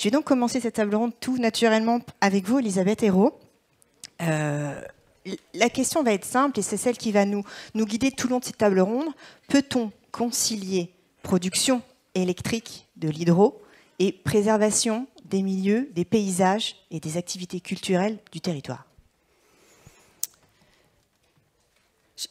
Je vais donc commencer cette table ronde tout naturellement avec vous, Elisabeth Hérault. Euh, la question va être simple et c'est celle qui va nous, nous guider tout le long de cette table ronde. Peut-on concilier production électrique de l'hydro et préservation des milieux, des paysages et des activités culturelles du territoire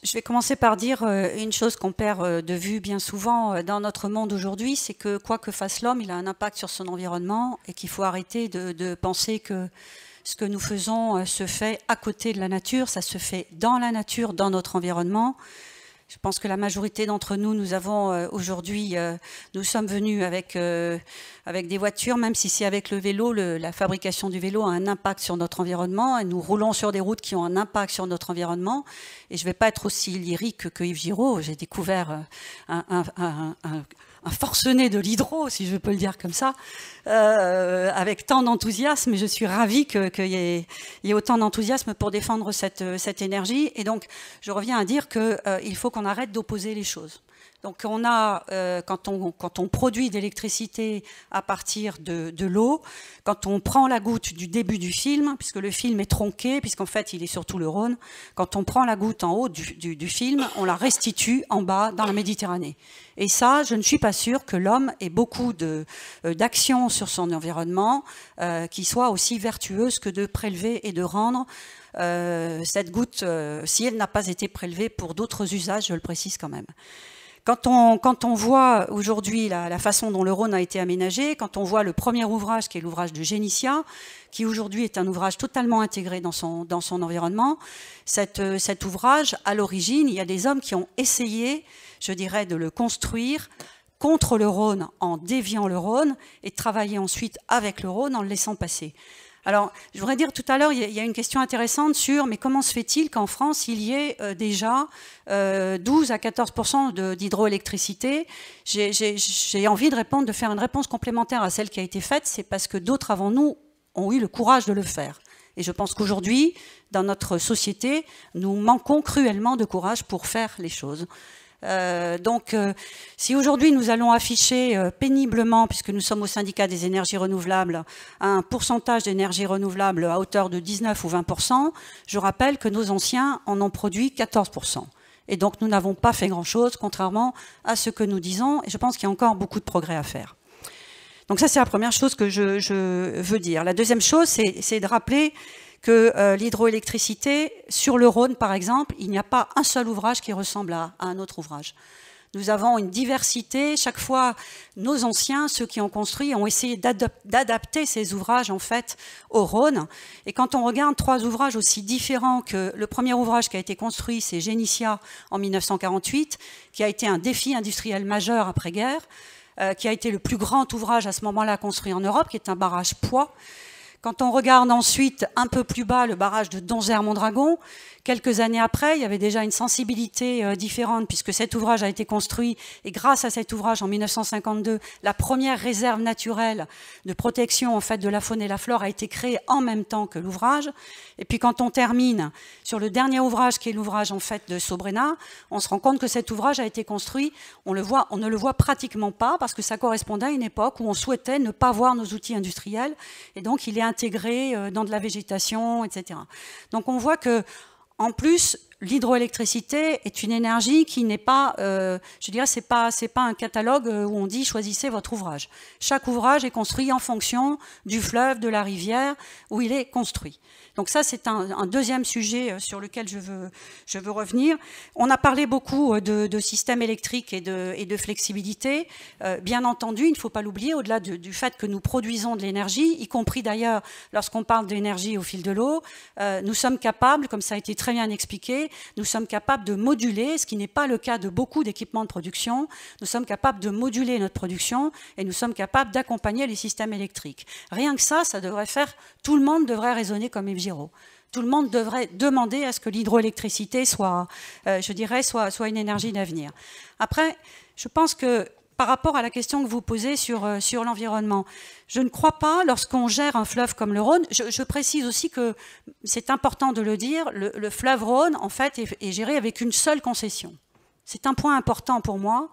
Je vais commencer par dire euh, une chose qu'on perd euh, de vue bien souvent euh, dans notre monde aujourd'hui, c'est que quoi que fasse l'homme, il a un impact sur son environnement et qu'il faut arrêter de, penser que ce que nous faisons se fait à côté de la nature, ça se fait dans la nature, dans notre environnement. Je pense que la majorité d'entre nous, nous avons euh, aujourd'hui, euh, nous sommes venus avec, euh, avec des voitures, même si c'est avec le vélo, la fabrication du vélo a un impact sur notre environnement et nous roulons sur des routes qui ont un impact sur notre environnement. Et je ne vais pas être aussi lyrique que Yves Giraud. J'ai découvert un un forcené de l'hydro, si je peux le dire comme ça, euh, avec tant d'enthousiasme. je suis ravie qu'il y, ait, autant d'enthousiasme pour défendre cette, énergie. Et donc, je reviens à dire qu'il euh, faut qu'on arrête d'opposer les choses. Donc on a, euh, quand, on, produit de l'électricité à partir de, l'eau, quand on prend la goutte du début du film, puisque le film est tronqué, puisqu'en fait il est surtout le Rhône, quand on prend la goutte en haut du, film, on la restitue en bas dans la Méditerranée. Et ça, je ne suis pas sûre que l'homme ait beaucoup euh, d'actions sur son environnement euh, qui soient aussi vertueuses que de prélever et de rendre cette goutte, si elle n'a pas été prélevée pour d'autres usages, je le précise quand même. Quand on, voit aujourd'hui la, façon dont le Rhône a été aménagé, quand on voit le premier ouvrage qui est l'ouvrage de Génitia, qui aujourd'hui est un ouvrage totalement intégré dans son, environnement, euh, cet ouvrage, à l'origine, il y a des hommes qui ont essayé, je dirais, de le construire contre le Rhône en déviant le Rhône et travailler ensuite avec le Rhône en le laissant passer. Alors, je voudrais dire tout à l'heure, il y a une question intéressante sur mais comment se fait-il qu'en France, il y ait euh, déjà 12 euh, à 14 d'hydroélectricité J'ai envie de répondre, de faire une réponse complémentaire à celle qui a été faite, c'est parce que d'autres avant nous ont eu le courage de le faire. Et je pense qu'aujourd'hui, dans notre société, nous manquons cruellement de courage pour faire les choses. Euh, donc, euh, si aujourd'hui nous allons afficher euh, péniblement, puisque nous sommes au syndicat des énergies renouvelables, un pourcentage d'énergie renouvelable à hauteur de 19 ou 20 je rappelle que nos anciens en ont produit 14 Et donc, nous n'avons pas fait grand-chose, contrairement à ce que nous disons, et je pense qu'il y a encore beaucoup de progrès à faire. Donc ça, c'est la première chose que je veux dire. La deuxième chose, c'est de rappeler que euh, l'hydroélectricité, sur le Rhône par exemple, il n'y a pas un seul ouvrage qui ressemble à, un autre ouvrage. Nous avons une diversité. Chaque fois, nos anciens, ceux qui ont construit, ont essayé d'adapter ces ouvrages en fait au Rhône. Et quand on regarde trois ouvrages aussi différents que le premier ouvrage qui a été construit, c'est Génitia en 1948, qui a été un défi industriel majeur après guerre, euh, qui a été le plus grand ouvrage à ce moment-là construit en Europe, qui est un barrage poids. Quand on regarde ensuite un peu plus bas le barrage de donzère mondragon Quelques années après, il y avait déjà une sensibilité euh, différente puisque cet ouvrage a été construit et grâce à cet ouvrage en 1952, la première réserve naturelle de protection en fait de la faune et la flore a été créée en même temps que l'ouvrage. Et puis quand on termine sur le dernier ouvrage qui est l'ouvrage en fait de Sobrena, on se rend compte que cet ouvrage a été construit, on le voit, on ne le voit pratiquement pas parce que ça correspondait à une époque où on souhaitait ne pas voir nos outils industriels et donc il est intégré euh, dans de la végétation, etc. Donc on voit que en plus, l'hydroélectricité est une énergie qui n'est pas, euh, je dirais, c'est pas, c'est pas un catalogue euh, où on dit choisissez votre ouvrage. Chaque ouvrage est construit en fonction du fleuve, de la rivière où il est construit. Donc ça, c'est un, deuxième sujet euh, sur lequel je veux, je veux revenir. On a parlé beaucoup de, de systèmes électriques et de, et de flexibilité. bien entendu, il ne faut pas l'oublier, au-delà du fait que nous produisons de l'énergie, y compris d'ailleurs lorsqu'on parle d'énergie au fil de l'eau, nous sommes capables, comme ça a été très bien expliqué, nous sommes capables de moduler, ce qui n'est pas le cas de beaucoup d'équipements de production, nous sommes capables de moduler notre production et nous sommes capables d'accompagner les systèmes électriques. Rien que ça, ça devrait faire, tout le monde devrait raisonner comme M. tout le monde devrait demander à ce que l'hydroélectricité soit, euh, je dirais, soit une énergie d'avenir. Après, je pense que par rapport à la question que vous posez sur, euh, sur l'environnement. Je ne crois pas, lorsqu'on gère un fleuve comme le Rhône, je, précise aussi que c'est important de le dire, le, fleuve Rhône, en fait, est, est géré avec une seule concession. C'est un point important pour moi,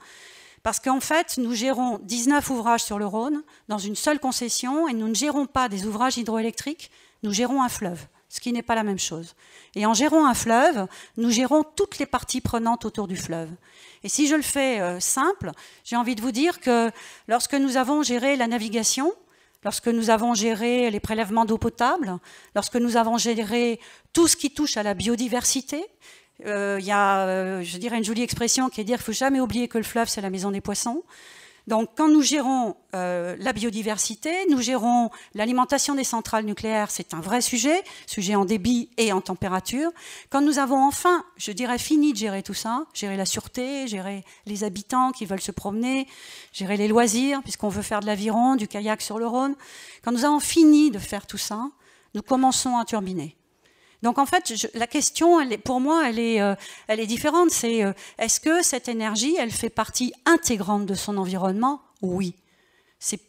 parce qu'en fait, nous gérons 19 ouvrages sur le Rhône dans une seule concession, et nous ne gérons pas des ouvrages hydroélectriques, nous gérons un fleuve ce qui n'est pas la même chose. Et en gérant un fleuve, nous gérons toutes les parties prenantes autour du fleuve. Et si je le fais euh, simple, j'ai envie de vous dire que lorsque nous avons géré la navigation, lorsque nous avons géré les prélèvements d'eau potable, lorsque nous avons géré tout ce qui touche à la biodiversité, euh, il y a, euh, je dirais, une jolie expression qui est dire qu'il ne faut jamais oublier que le fleuve, c'est la maison des poissons. Donc quand nous gérons euh, la biodiversité, nous gérons l'alimentation des centrales nucléaires, c'est un vrai sujet, sujet en débit et en température. Quand nous avons enfin, je dirais, fini de gérer tout ça, gérer la sûreté, gérer les habitants qui veulent se promener, gérer les loisirs, puisqu'on veut faire de l'aviron, du kayak sur le Rhône, quand nous avons fini de faire tout ça, nous commençons à turbiner. Donc en fait, la question, pour moi, elle est, euh, différente. C'est euh, est-ce que cette énergie, elle fait partie intégrante de son environnement Oui.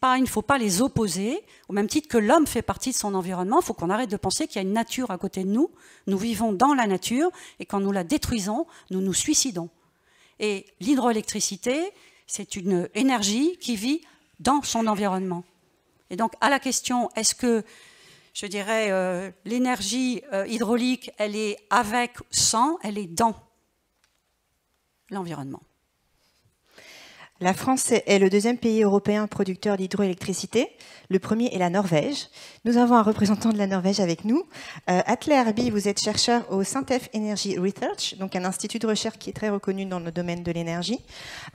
pas, il ne faut pas les opposer. Au même titre que l'homme fait partie de son environnement, il faut qu'on arrête de penser qu'il y a une nature à côté de nous. Nous vivons dans la nature et quand nous la détruisons, nous nous suicidons. Et l'hydroélectricité, c'est une énergie qui vit dans son environnement. Et donc à la question, est-ce que je dirais, euh, l'énergie euh, hydraulique, elle est avec, sans, elle est dans l'environnement. La France est le deuxième pays européen producteur d'hydroélectricité. Le premier est la Norvège. Nous avons un représentant de la Norvège avec nous. Euh, Atle vous êtes chercheur au Sintef Energy Research, donc un institut de recherche qui est très reconnu dans le domaine de l'énergie.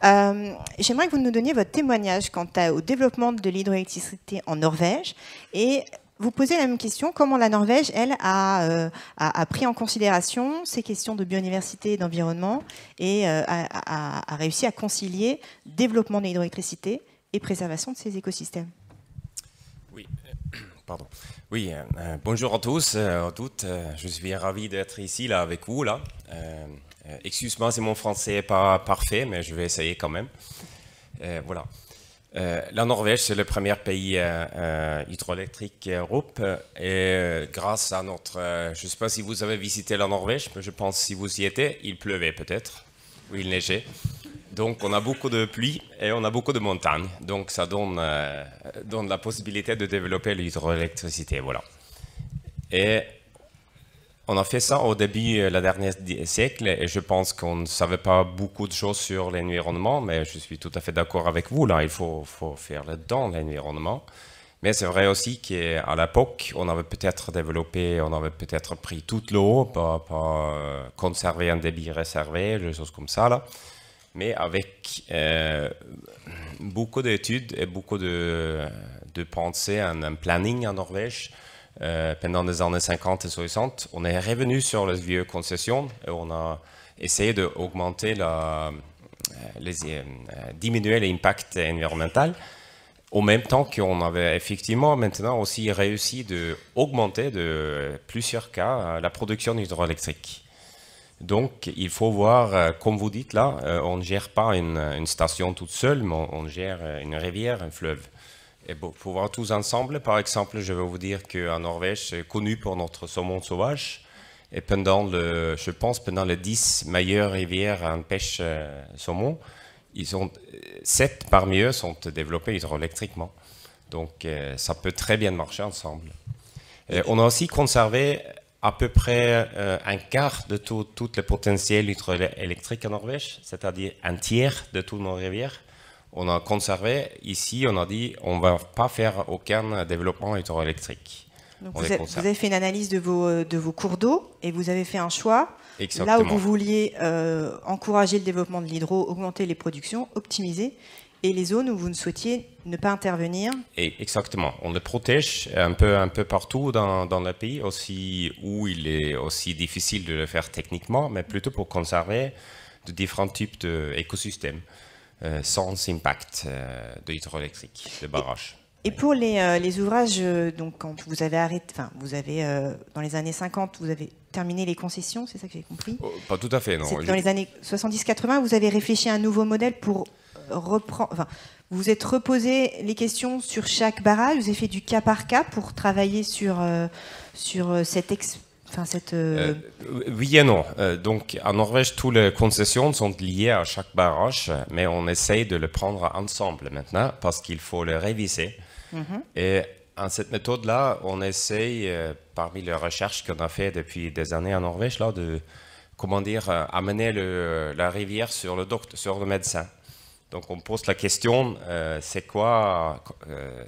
Euh, j'aimerais que vous nous donniez votre témoignage quant au développement de l'hydroélectricité en Norvège et vous posez la même question, comment la Norvège, elle, euh, a, a, pris en considération ces questions de biodiversité et d'environnement et euh, a, réussi à concilier développement de l'hydroélectricité et préservation de ces écosystèmes Oui, euh, pardon. Oui, bonjour à tous, à toutes. Je suis ravi d'être ici, là, avec vous, là. Excuse-moi si mon français n'est pas parfait, mais je vais essayer quand même. voilà. Euh, la Norvège, c'est le premier pays euh, euh, hydroélectrique Europe. Et grâce à notre... je ne sais pas si vous avez visité la Norvège, mais je pense que si vous y étiez, il pleuvait peut-être, ou il neigeait. Donc on a beaucoup de pluie et on a beaucoup de montagnes. Donc ça donne, donne la possibilité de développer l'hydroélectricité. Voilà. Et on a fait ça au début euh, dernier siècle et je pense qu'on ne savait pas beaucoup de choses sur l'environnement, mais je suis tout à fait d'accord avec vous. Là, il faut, faire le dedans l'environnement. Mais c'est vrai aussi qu'à l'époque, on avait peut-être développé, on avait peut-être pris toute l'eau pour, euh, conserver un débit réservé, des choses comme ça. Là. Mais avec euh, beaucoup d'études et beaucoup de, de pensées, un planning en Norvège, euh, pendant les années 50 et 60, on est revenu sur les vieilles concessions et on a essayé de la, euh, les, euh, diminuer l'impact environnemental Au même temps qu'on avait effectivement maintenant aussi réussi d'augmenter de plusieurs cas la production hydroélectrique. Donc il faut voir, comme vous dites là, on ne gère pas une, une station toute seule, mais on gère une rivière, un fleuve. Et pour, voir tous ensemble, par exemple, je vais vous dire qu'en Norvège, c'est connu pour notre saumon sauvage. Et pendant le, je pense, pendant les 10 meilleures rivières en pêche euh, saumon, ils ont, 7 euh, parmi eux sont développés hydroélectriquement. Donc euh, ça peut très bien marcher ensemble. on a aussi conservé à peu près un quart de tout, tout le potentiel hydroélectrique en Norvège, c'est-à-dire un tiers de toutes nos rivières on a conservé. Ici, on a dit on ne va pas faire aucun développement hydroélectrique. vous, avez fait une analyse de vos, euh, de vos cours d'eau et vous avez fait un choix. Là où vous vouliez euh, encourager le développement de l'hydro, augmenter les productions, optimiser, et les zones où vous ne souhaitiez ne pas intervenir et Exactement. On les protège un peu, un peu partout dans, dans le pays, aussi où il est aussi difficile de le faire techniquement, mais plutôt pour conserver de différents types d'écosystèmes. Euh, sans impact euh, de hydroélectrique, de barrage. Et pour les, euh, ouvrages, donc quand vous avez arrêté, enfin vous avez dans les années 50, vous avez terminé les concessions, c'est ça que j'ai compris oh, Pas tout à fait, non. Dans les années 70-80, vous avez réfléchi à un nouveau modèle pour reprendre. Enfin, vous vous êtes reposé les questions sur chaque barrage, vous avez fait du cas par cas pour travailler sur sur cette ex cette, euh, euh, oui et non. Euh, donc, en Norvège, toutes les concessions sont liées à chaque barrage, mais on essaye de le prendre ensemble maintenant parce qu'il faut le réviser. Mhm. Et en cette méthode-là, on essaye, parmi les recherches qu'on a fait depuis des années en Norvège, là, de comment dire, amener le, la rivière sur le, docteur, sur le médecin. Donc, on pose la question c'est quoi,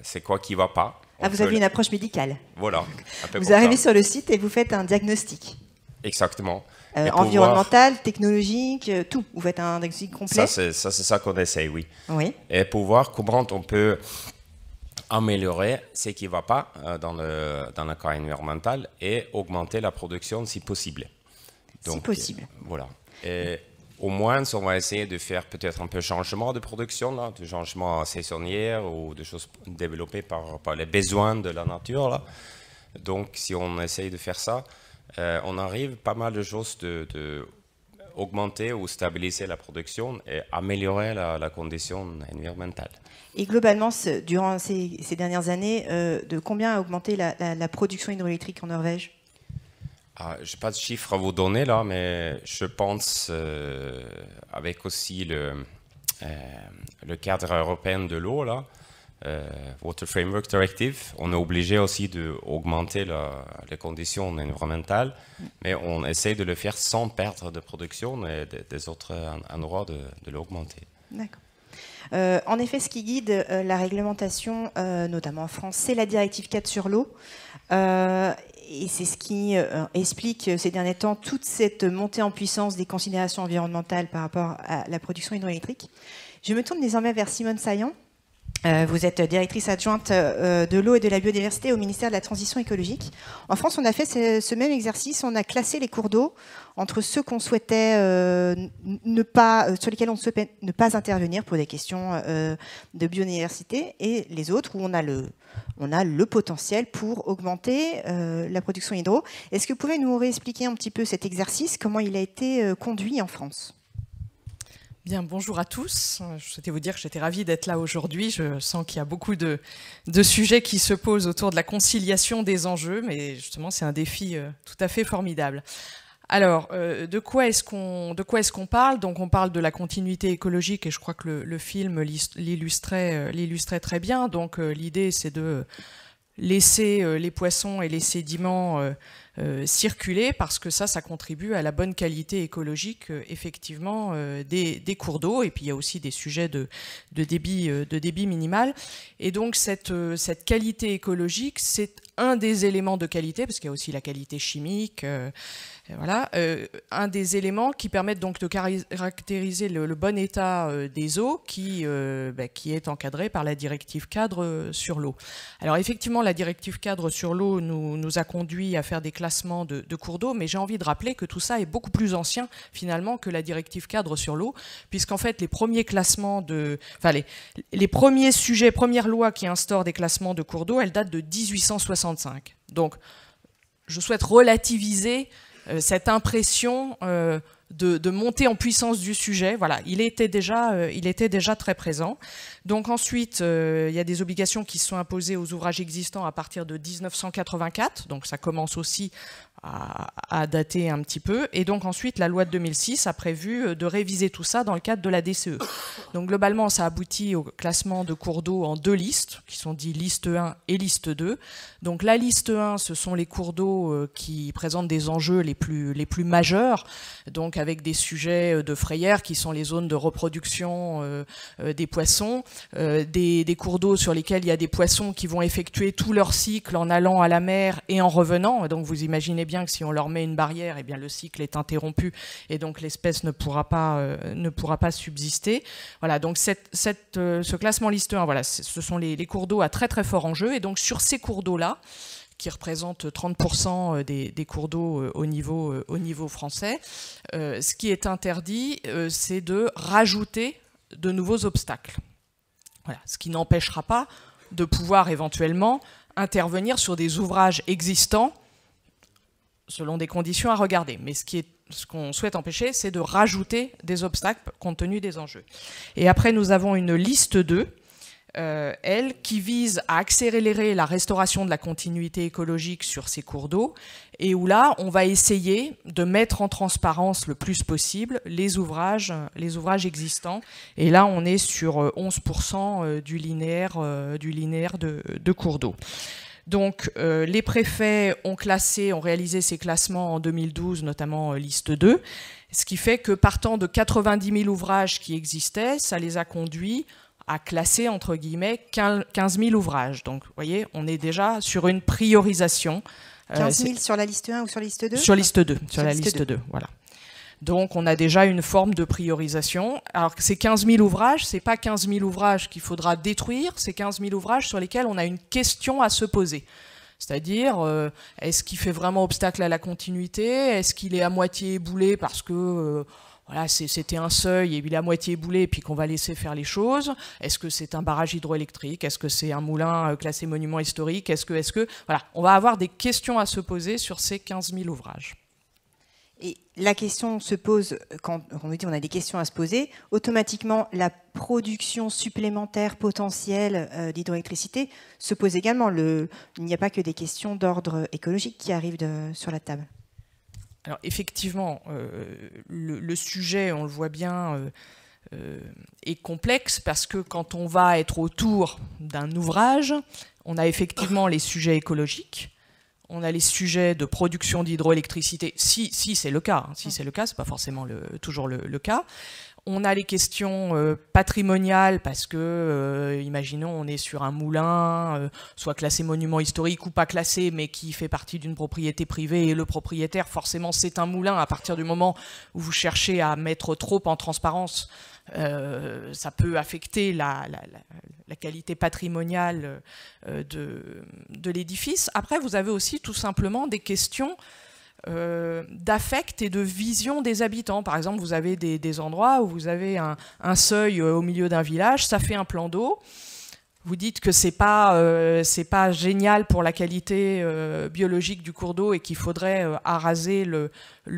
c'est quoi qui ne va pas ah, vous avez une approche médicale. Voilà. Vous arrivez sur le site et vous faites un diagnostic. Exactement. Euh, environnemental, technologique, euh, tout. Vous faites un diagnostic complet. Ça, c'est ça, qu'on essaie, oui. Oui. Et pour voir comment on peut améliorer ce qui ne va pas euh, dans, le, dans environnemental et augmenter la production si possible. Donc, si possible. Voilà. Et au moins, on va essayer de faire peut-être un peu changement de production, de changement saisonnier ou de choses développées par, les besoins de la nature. Là. Donc, si on essaye de faire ça, euh, on arrive pas mal de choses de, augmenter ou stabiliser la production et améliorer la, condition environnementale. Et globalement, durant ces, dernières années, euh, de combien a augmenté la production hydroélectrique en Norvège ah, je n'ai pas de chiffres à vous donner là, mais je pense, euh, avec aussi le, euh, le, cadre européen de l'eau, là, euh, Water Framework Directive, on est obligé aussi d'augmenter les conditions environnementales, mais on essaie de le faire sans perdre de production et des autres endroits de, de l'augmenter. D'accord. en effet, ce qui guide la réglementation, notamment en France, c'est la directive 4 sur l'eau et c'est ce qui euh, explique euh, ces derniers temps toute cette montée en puissance des considérations environnementales par rapport à la production hydroélectrique. Je me tourne désormais vers Simone Saillant, euh, vous êtes directrice adjointe euh, de l'eau et de la biodiversité au ministère de la Transition écologique. En France, on a fait ce même exercice. On a classé les cours d'eau entre ceux qu'on souhaitait euh, ne pas, sur lesquels on ne souhaitait ne pas intervenir pour des questions de biodiversité, et les autres où on a le, on a le potentiel pour augmenter la production hydro. Est-ce que vous pouvez nous réexpliquer un petit peu cet exercice, comment il a été conduit en France Bien, bonjour à tous. Je souhaitais vous dire que j'étais ravie d'être là aujourd'hui. Je sens qu'il y a beaucoup de, sujets qui se posent autour de la conciliation des enjeux, mais justement, c'est un défi euh, tout à fait formidable. Alors, euh, de quoi est-ce qu'on parle Donc, on parle de la continuité écologique, et je crois que le, film euh, l'illustrait très bien. Donc, l'idée, c'est de laisser les poissons et les sédiments euh, circuler parce que ça, ça contribue à la bonne qualité écologique euh, effectivement euh, des, des cours d'eau. Et puis il y a aussi des sujets de, de débit, de débit minimal. Et donc cette, cette qualité écologique, c'est un des éléments de qualité, parce qu'il y a aussi la qualité chimique, voilà, un des éléments qui permettent donc de caractériser le, bon état des eaux qui, bah, qui est encadré par la directive cadre sur l'eau. Alors effectivement, la directive cadre sur l'eau nous, nous a conduit à faire des classes classement de, cours d'eau, mais j'ai envie de rappeler que tout ça est beaucoup plus ancien finalement que la directive cadre sur l'eau, puisqu'en fait les premiers classements de, enfin les, premiers sujets, premières lois qui instaurent des classements de cours d'eau, elles datent de 1865. Donc je souhaite relativiser euh, cette impression euh, de, monter en puissance du sujet. Voilà, il était déjà, euh, il était déjà très présent. Donc ensuite, euh, il y a des obligations qui sont imposées aux ouvrages existants à partir de 1984. Donc ça commence aussi à, dater un petit peu. Et donc ensuite, la loi de 2006 a prévu euh, de réviser tout ça dans le cadre de la DCE. Donc globalement, ça aboutit au classement de cours d'eau en deux listes, qui sont dites liste 1 et liste 2. Donc la liste 1, ce sont les cours d'eau euh, qui présentent des enjeux les plus, les plus majeurs, donc avec des sujets euh, de frayère qui sont les zones de reproduction des poissons, des, des cours d'eau sur lesquels il y a des poissons qui vont effectuer tout leur cycle en allant à la mer et en revenant. Donc vous imaginez bien bien que si on leur met une barrière, et eh bien, le cycle est interrompu et donc l'espèce ne pourra pas, euh, ne pourra pas subsister. Voilà, donc euh, ce classement liste voilà, ce sont les, cours d'eau à très très fort enjeu. Et donc sur ces cours d'eau-là, qui représentent 30% euh, des, cours d'eau au niveau, au niveau français. ce qui est interdit, c'est de rajouter de nouveaux obstacles. Ce qui n'empêchera pas de pouvoir éventuellement intervenir sur des ouvrages existants selon des conditions à regarder. Mais ce qu'on souhaite empêcher, c'est de rajouter des obstacles compte tenu des enjeux. Et après, nous avons une liste 2, euh, elle, qui vise à accélérer la restauration de la continuité écologique sur ces cours d'eau, et où là, on va essayer de mettre en transparence le plus possible les ouvrages, existants. Et là, on est sur 11% euh, euh, du linéaire, du linéaire de cours d'eau. Donc euh, les préfets ont classé, ont réalisé ces classements en 2012, notamment euh, liste 2, ce qui fait que partant de 90 000 ouvrages qui existaient, ça les a conduits à classer, entre guillemets, 15 000 ouvrages. Donc vous voyez, on est déjà sur une priorisation. 15 euh, 000 sur la liste 1 ou sur la liste 2 Sur liste 2, sur, la liste 2 voilà. Donc on a déjà une forme de priorisation. Alors ces 15 000 ouvrages, c'est pas 15 000 ouvrages qu'il faudra détruire, c'est 15 000 ouvrages sur lesquels on a une question à se poser. C'est-à-dire, euh, est-ce qu'il fait vraiment obstacle à la continuité Est-ce qu'il est à moitié éboulé parce que euh, voilà, c'était un seuil et il est à moitié éboulé et puis qu'on va laisser faire les choses Est-ce que c'est un barrage hydroélectrique Est-ce que c'est un moulin euh, classé monument historique est que, voilà, on va avoir des questions à se poser sur ces 15 000 ouvrages. Et la question se pose, quand on dit qu'on a des questions à se poser, automatiquement la production supplémentaire potentielle euh, d'hydroélectricité se pose également. il n'y a pas que des questions d'ordre écologique qui arrivent sur la table. Alors effectivement, euh, le, sujet, on le voit bien, euh, est complexe parce que quand on va être autour d'un ouvrage, on a effectivement les sujets écologiques, on a les sujets de production d'hydroélectricité, si, si c'est le cas, hein. si c'est le cas, c'est pas forcément toujours le cas, on a les questions euh, patrimoniales parce que, euh, imaginons, on est sur un moulin, euh, soit classé monument historique ou pas classé, mais qui fait partie d'une propriété privée et le propriétaire, forcément, c'est un moulin. À partir du moment où vous cherchez à mettre trop en transparence, ça peut affecter la, qualité patrimoniale de, de l'édifice. Après, vous avez aussi tout simplement des questions euh, d'affect et de vision des habitants. Par exemple, vous avez des, endroits où vous avez un, seuil euh, au milieu d'un village, ça fait un plan d'eau. Vous dites que c'est pas euh, c'est pas génial pour la qualité biologique du cours d'eau et qu'il faudrait euh, araser le,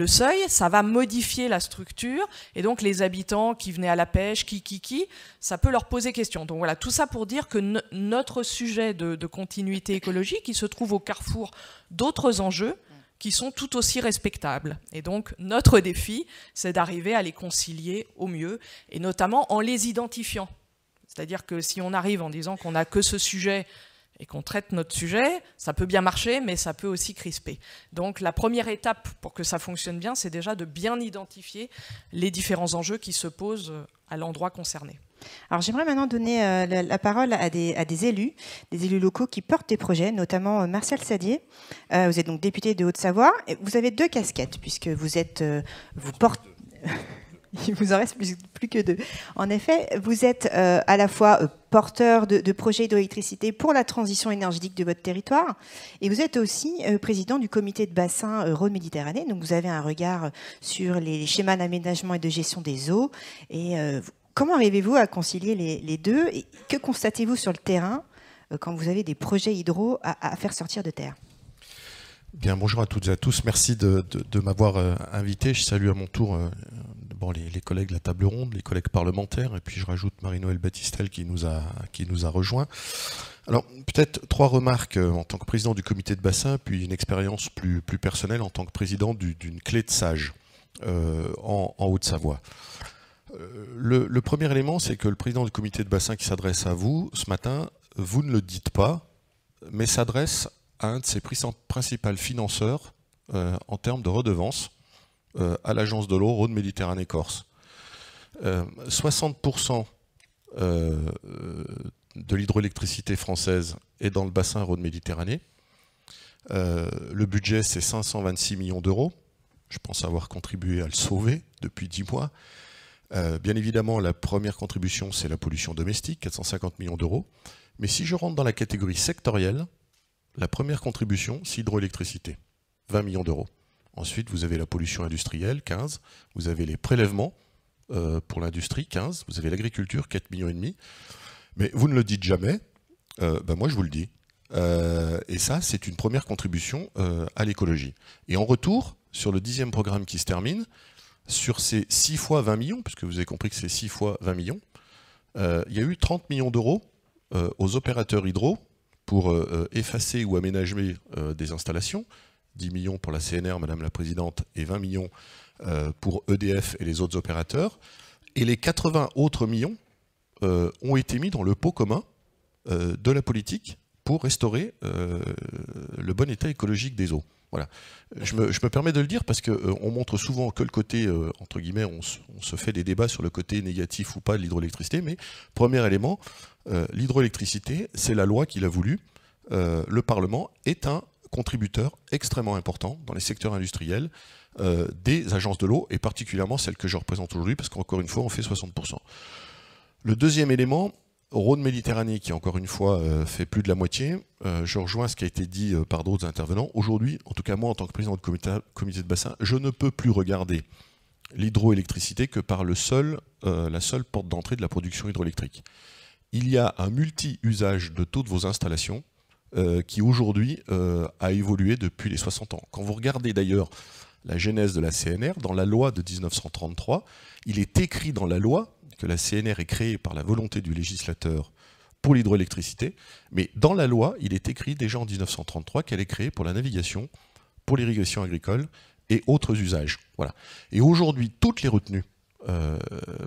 seuil, ça va modifier la structure et donc les habitants qui venaient à la pêche, qui qui qui, ça peut leur poser question. Donc voilà tout ça pour dire que notre sujet de, de continuité écologique, il se trouve au carrefour d'autres enjeux qui sont tout aussi respectables. Et donc notre défi, c'est d'arriver à les concilier au mieux, et notamment en les identifiant. C'est-à-dire que si on arrive en disant qu'on n'a que ce sujet et qu'on traite notre sujet, ça peut bien marcher, mais ça peut aussi crisper. Donc la première étape pour que ça fonctionne bien, c'est déjà de bien identifier les différents enjeux qui se posent à l'endroit concerné. Alors j'aimerais maintenant donner euh, la, parole à des, à des, élus, des élus locaux qui portent des projets, notamment euh, Martial Sadier. Euh, vous êtes donc député de Haute-Savoie. Vous avez deux casquettes puisque vous êtes, vous portez. Il vous en reste plus, que deux. En effet, vous êtes à la fois porteur de, projets d'électricité pour la transition énergétique de votre territoire et vous êtes aussi président du comité de bassin Rhône-Méditerranée. Donc vous avez un regard sur les schémas d'aménagement et de gestion des eaux et Comment arrivez-vous à concilier les, deux et que constatez-vous sur le terrain euh, quand vous avez des projets hydro à, faire sortir de terre Bien, bonjour à toutes et à tous. Merci de, m'avoir euh, invité. Je salue à mon tour euh, les, collègues de la table ronde, les collègues parlementaires, et puis je rajoute Marie-Noël Battistel qui nous a, qui nous a rejoint. Alors, peut-être trois remarques en tant que président du comité de bassin, puis une expérience plus, personnelle en tant que président d'une clé de sage en Haute-Savoie. Euh, le, premier élément, c'est que le président du comité de bassin qui s'adresse à vous ce matin, vous ne le dites pas, mais s'adresse à un de ses principaux financeurs euh, en termes de redevances, euh, à l'agence de l'eau Rhône-Méditerranée-Corse. 60% de l'hydroélectricité française est dans le bassin Rhône-Méditerranée. le budget, c'est 526 millions d'euros. Je pense avoir contribué à le sauver depuis 10 mois. Euh, bien évidemment, la première contribution, c'est la pollution domestique, 450 millions d'euros. Mais si je rentre dans la catégorie sectorielle, la première contribution, c'est l'hydroélectricité, 20 millions d'euros. Ensuite, vous avez la pollution industrielle, 15. Vous avez les prélèvements euh, pour l'industrie, 15. Vous avez l'agriculture, 4 millions et demi. Mais vous ne le dites jamais. Euh, ben moi, je vous le dis. et ça, c'est une première contribution à l'écologie. Et en retour, sur le dixième programme qui se termine, sur ces 6 fois 20 millions, puisque vous avez compris que c'est 6 fois 20 millions, euh, il y a eu 30 millions d'euros euh, aux opérateurs hydro pour euh, effacer ou aménager des installations, 10 millions pour la CNR, Madame la Présidente, et 20 millions pour EDF et les autres opérateurs. Et les 80 autres millions ont été mis dans le pot commun de la politique pour restaurer le bon état écologique des eaux. Voilà. Je me, permets de le dire parce qu'on euh, montre souvent que le côté, euh, entre guillemets, on se, fait des débats sur le côté négatif ou pas de l'hydroélectricité, mais premier élément, euh, l'hydroélectricité, c'est la loi qu'il a voulu. le Parlement est un contributeur extrêmement important dans les secteurs industriels des agences de l'eau, et particulièrement celle que je représente aujourd'hui, parce qu'encore une fois, on fait 60%. Le deuxième élément, Rhône-Méditerranée, qui encore une fois euh, fait plus de la moitié, euh, je rejoins ce qui a été dit euh, par d'autres intervenants. Aujourd'hui, en tout cas moi, en tant que président de comité, de bassin, je ne peux plus regarder l'hydroélectricité que par le seul, la seule porte d'entrée de la production hydroélectrique. Il y a un multi-usage de toutes vos installations qui aujourd'hui a évolué depuis les 60 ans. Quand vous regardez d'ailleurs la genèse de la CNR, dans la loi de 1933, il est écrit dans la loi que la CNR est créée par la volonté du législateur pour l'hydroélectricité, mais dans la loi, il est écrit déjà en 1933 qu'elle est créée pour la navigation, pour l'irrigation agricole et autres usages. Voilà. Et aujourd'hui, toutes les retenues, euh,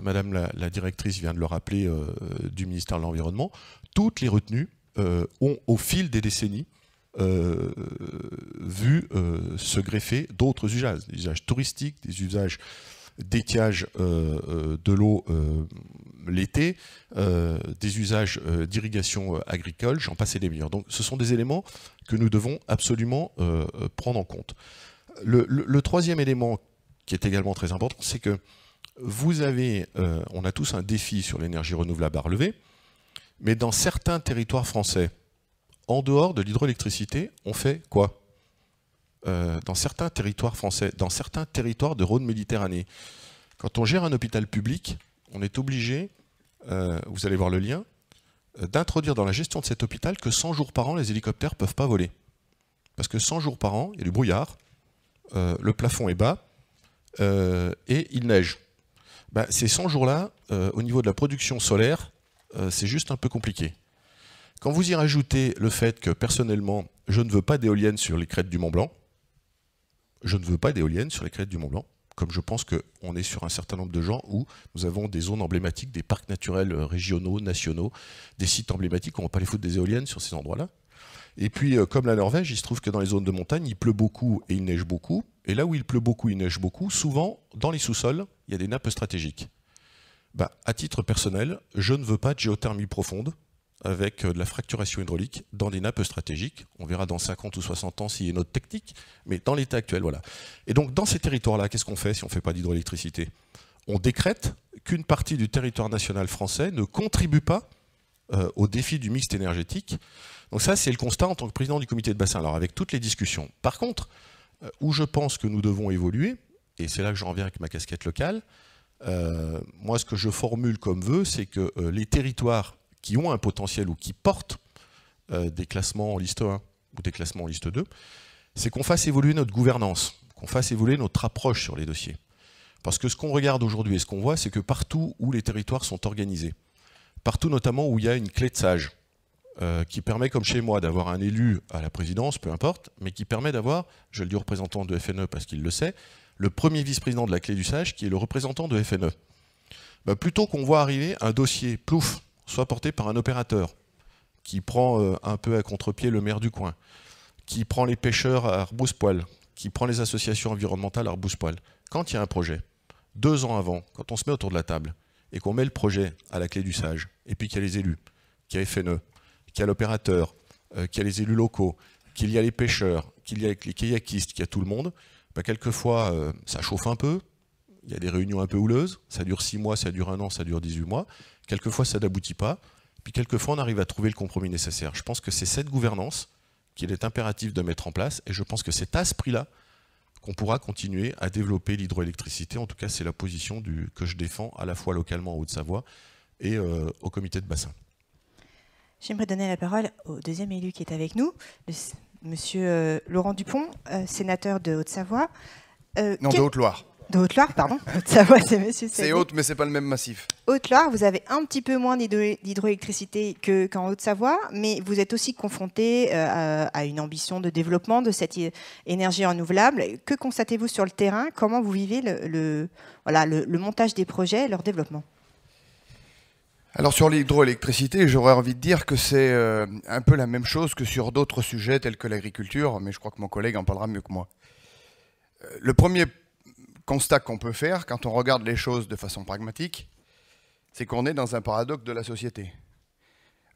Madame la, directrice vient de le rappeler euh, du ministère de l'Environnement, toutes les retenues euh, ont, au fil des décennies, vu se greffer d'autres usages, des usages touristiques, des usages d'étiage euh, euh, de l'eau euh, l'été, des usages d'irrigation agricole, j'en passais des meilleurs. Donc ce sont des éléments que nous devons absolument prendre en compte. le, troisième élément qui est également très important, c'est que vous avez, on a tous un défi sur l'énergie renouvelable à relever, mais dans certains territoires français, en dehors de l'hydroélectricité, on fait quoi euh, dans certains territoires français, dans certains territoires de Rhône-Méditerranée. Quand on gère un hôpital public, on est obligé, euh, vous allez voir le lien, euh, d'introduire dans la gestion de cet hôpital que 100 jours par an, les hélicoptères ne peuvent pas voler. Parce que 100 jours par an, il y a du brouillard, le plafond est bas et il neige. Ben, ces 100 jours-là, au niveau de la production solaire, c'est juste un peu compliqué. Quand vous y rajoutez le fait que personnellement, je ne veux pas d'éoliennes sur les crêtes du Mont Blanc, je ne veux pas d'éoliennes sur les crêtes du Mont Blanc, comme je pense qu'on est sur un certain nombre de gens où nous avons des zones emblématiques, des parcs naturels euh, régionaux, nationaux, des sites emblématiques, on ne va pas les foutre des éoliennes sur ces endroits-là. Et puis, euh, comme la Norvège, il se trouve que dans les zones de montagne, il pleut beaucoup et il neige beaucoup. Et là où il pleut beaucoup, il neige beaucoup, souvent, dans les sous-sols, il y a des nappes stratégiques. Bah, à titre personnel, je ne veux pas de géothermie profonde avec euh, de la fracturation hydraulique dans des nappes stratégiques. On verra dans 50 ou 60 ans s'il y a une autre technique, mais dans l'état actuel, voilà. Et donc dans ces territoires-là, qu'est-ce qu'on fait si on ne fait pas d'hydroélectricité On décrète qu'une partie du territoire national français ne contribue pas euh, au défi du mixte énergétique. Donc ça, c'est le constat en tant que président du comité de bassin, alors avec toutes les discussions. Par contre, euh, où je pense que nous devons évoluer, et c'est là que je reviens avec ma casquette locale, moi ce que je formule comme vœu, c'est que les territoires qui ont un potentiel ou qui portent euh, des classements en liste 1 ou des classements en liste 2, c'est qu'on fasse évoluer notre gouvernance, qu'on fasse évoluer notre approche sur les dossiers. Parce que ce qu'on regarde aujourd'hui et ce qu'on voit, c'est que partout où les territoires sont organisés, partout notamment où il y a une clé de sage, euh, qui permet, comme chez moi, d'avoir un élu à la présidence, peu importe, mais qui permet d'avoir, je le dis représentant de FNE parce qu'il le sait, le premier vice-président de la clé du sage qui est le représentant de FNE. Bah, plutôt qu'on voit arriver un dossier, plouf, soit porté par un opérateur qui prend euh, un peu à contre-pied le maire du coin, qui prend les pêcheurs à rebousse poil qui prend les associations environnementales à rebousse poil Quand il y a un projet, deux ans avant, quand on se met autour de la table et qu'on met le projet à la clé du sage, et puis qu'il y a les élus, qu'il y a FNE, qu'il y a l'opérateur, euh, qu'il y a les élus locaux, qu'il y a les pêcheurs, qu'il y a les kayakistes, qu'il y a tout le monde, bah, quelquefois euh, ça chauffe un peu, il y a des réunions un peu houleuses. Ça dure 6 mois, ça dure un an, ça dure 18 mois. Quelquefois, ça n'aboutit pas. Puis quelquefois, on arrive à trouver le compromis nécessaire. Je pense que c'est cette gouvernance qu'il est impératif de mettre en place. Et je pense que c'est à ce prix-là qu'on pourra continuer à développer l'hydroélectricité. En tout cas, c'est la position que je défends à la fois localement en Haute-Savoie et euh, au comité de bassin. J'aimerais donner la parole au deuxième élu qui est avec nous, monsieur euh, Laurent Dupont, euh, sénateur de Haute-Savoie. non, de Haute-Loire. Haute-Loire, pardon. savoie c'est haute, mais c'est pas le même massif. Haute-Loire, vous avez un petit peu moins d'hydroélectricité qu'en Haute-Savoie, mais vous êtes aussi confronté euh, à une ambition de développement de cette énergie renouvelable. Que constatez-vous sur le terrain Comment vous vivez le, montage des projets et leur développement alors sur l'hydroélectricité, j'aurais envie de dire que c'est euh, un peu la même chose que sur d'autres sujets tels que l'agriculture, mais je crois que mon collègue en parlera mieux que moi. Euh, le premier constat qu'on peut faire quand on regarde les choses de façon pragmatique, c'est qu'on est dans un paradoxe de la société.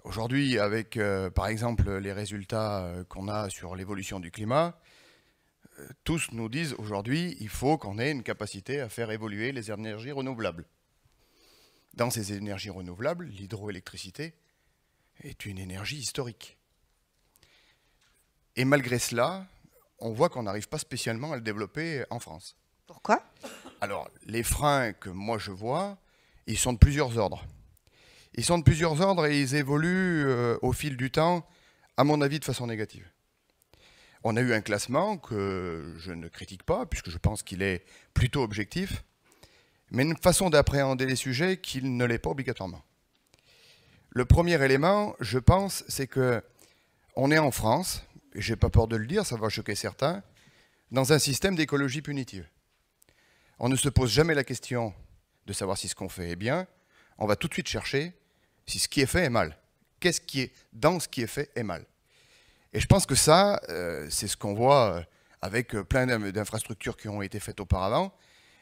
Aujourd'hui, avec euh, par exemple les résultats euh, qu'on a sur l'évolution du climat, euh, tous nous disent aujourd'hui il faut qu'on ait une capacité à faire évoluer les énergies renouvelables. Dans ces énergies renouvelables, l'hydroélectricité est une énergie historique. Et malgré cela, on voit qu'on n'arrive pas spécialement à le développer en France. Quoi Alors, les freins que moi je vois, ils sont de plusieurs ordres. Ils sont de plusieurs ordres et ils évoluent euh, au fil du temps, à mon avis, de façon négative. On a eu un classement que je ne critique pas, puisque je pense qu'il est plutôt objectif, mais une façon d'appréhender les sujets qu'il ne l'est pas obligatoirement. Le premier élément, je pense, c'est que on est en France, et j'ai pas peur de le dire, ça va choquer certains, dans un système d'écologie punitive. On ne se pose jamais la question de savoir si ce qu'on fait est bien. On va tout de suite chercher si ce qui est fait est mal. Qu'est-ce qui est dans ce qui est fait est mal. Et je pense que ça, euh, c'est ce qu'on voit euh, avec euh, plein d'infrastructures qui ont été faites auparavant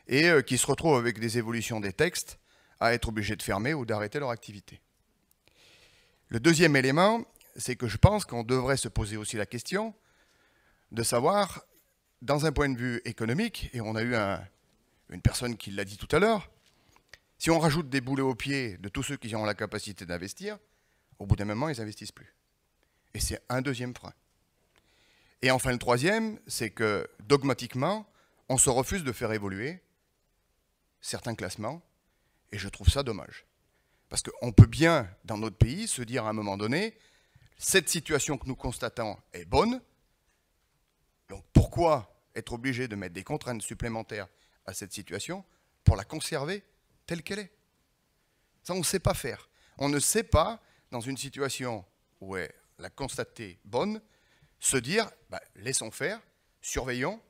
et qui se retrouvent avec des évolutions des textes à être obligés de fermer ou d'arrêter leur activité. Le deuxième élément, c'est que je pense qu'on devrait se poser aussi la question de savoir, dans un point de vue économique, et on a eu un, une personne qui l'a dit tout à l'heure, si on rajoute des boulets aux pieds de tous ceux qui ont la capacité d'investir, au bout d'un moment, ils n'investissent plus. Et c'est un deuxième frein. Et enfin, le troisième, c'est que dogmatiquement, on se refuse de faire évoluer certains classements, et je trouve ça dommage. Parce qu'on peut bien, dans notre pays, se dire à un moment donné, cette situation que nous constatons est bonne, donc pourquoi être obligé de mettre des contraintes supplémentaires à cette situation pour la conserver telle qu'elle est. Ça, on ne sait pas faire. On ne sait pas, dans une situation où elle, la constater bonne, se dire, bah, laissons faire, surveillons.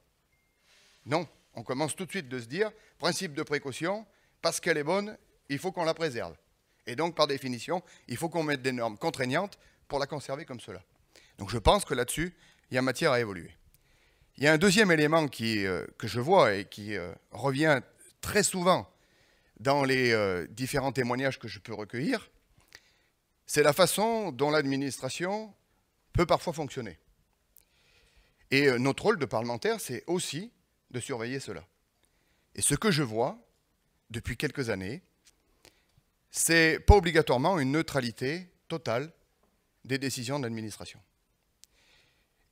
Non, on commence tout de suite de se dire, principe de précaution, parce qu'elle est bonne, il faut qu'on la préserve. Et donc, par définition, il faut qu'on mette des normes contraignantes pour la conserver comme cela. Donc je pense que là-dessus, il y a matière à évoluer. Il y a un deuxième élément euh, que je vois et qui euh, revient très souvent dans les euh, différents témoignages que je peux recueillir, c'est la façon dont l'administration peut parfois fonctionner. Et notre rôle de parlementaire, c'est aussi de surveiller cela. Et ce que je vois depuis quelques années, c'est pas obligatoirement une neutralité totale des décisions d'administration.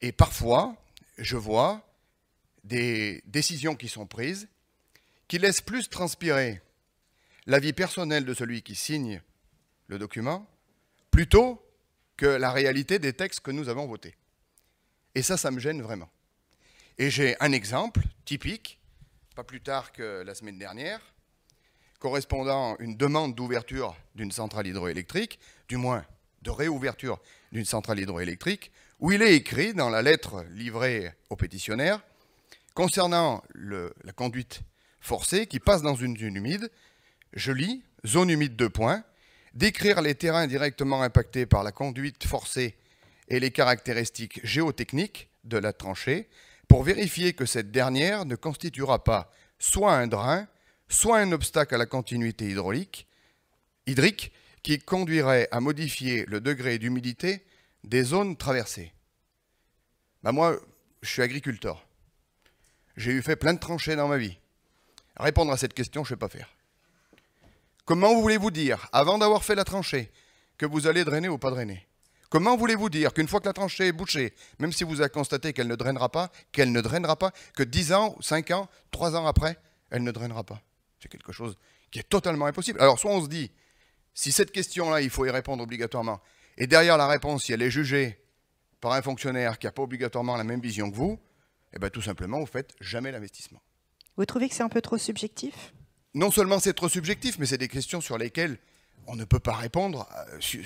Et parfois, je vois des décisions qui sont prises qui laissent plus transpirer la vie personnelle de celui qui signe le document plutôt que la réalité des textes que nous avons votés. Et ça, ça me gêne vraiment. Et j'ai un exemple typique, pas plus tard que la semaine dernière, correspondant à une demande d'ouverture d'une centrale hydroélectrique, du moins de réouverture d'une centrale hydroélectrique, où il est écrit dans la lettre livrée au pétitionnaire concernant la conduite forcée qui passe dans une zone humide. Je lis zone humide de points, décrire les terrains directement impactés par la conduite forcée et les caractéristiques géotechniques de la tranchée pour vérifier que cette dernière ne constituera pas soit un drain, soit un obstacle à la continuité hydraulique, hydrique qui conduirait à modifier le degré d'humidité des zones traversées. Bah moi, je suis agriculteur. J'ai eu fait plein de tranchées dans ma vie. Répondre à cette question, je ne vais pas faire. Comment voulez-vous dire, avant d'avoir fait la tranchée, que vous allez drainer ou pas drainer Comment voulez-vous dire qu'une fois que la tranchée est bouchée, même si vous avez constaté qu'elle ne drainera pas, qu'elle ne drainera pas, que 10 ans, 5 ans, 3 ans après, elle ne drainera pas C'est quelque chose qui est totalement impossible. Alors soit on se dit, si cette question-là, il faut y répondre obligatoirement, et derrière la réponse, si elle est jugée par un fonctionnaire qui n'a pas obligatoirement la même vision que vous, eh bien, tout simplement, vous ne faites jamais l'investissement. Vous trouvez que c'est un peu trop subjectif Non seulement c'est trop subjectif, mais c'est des questions sur lesquelles on ne peut pas répondre euh,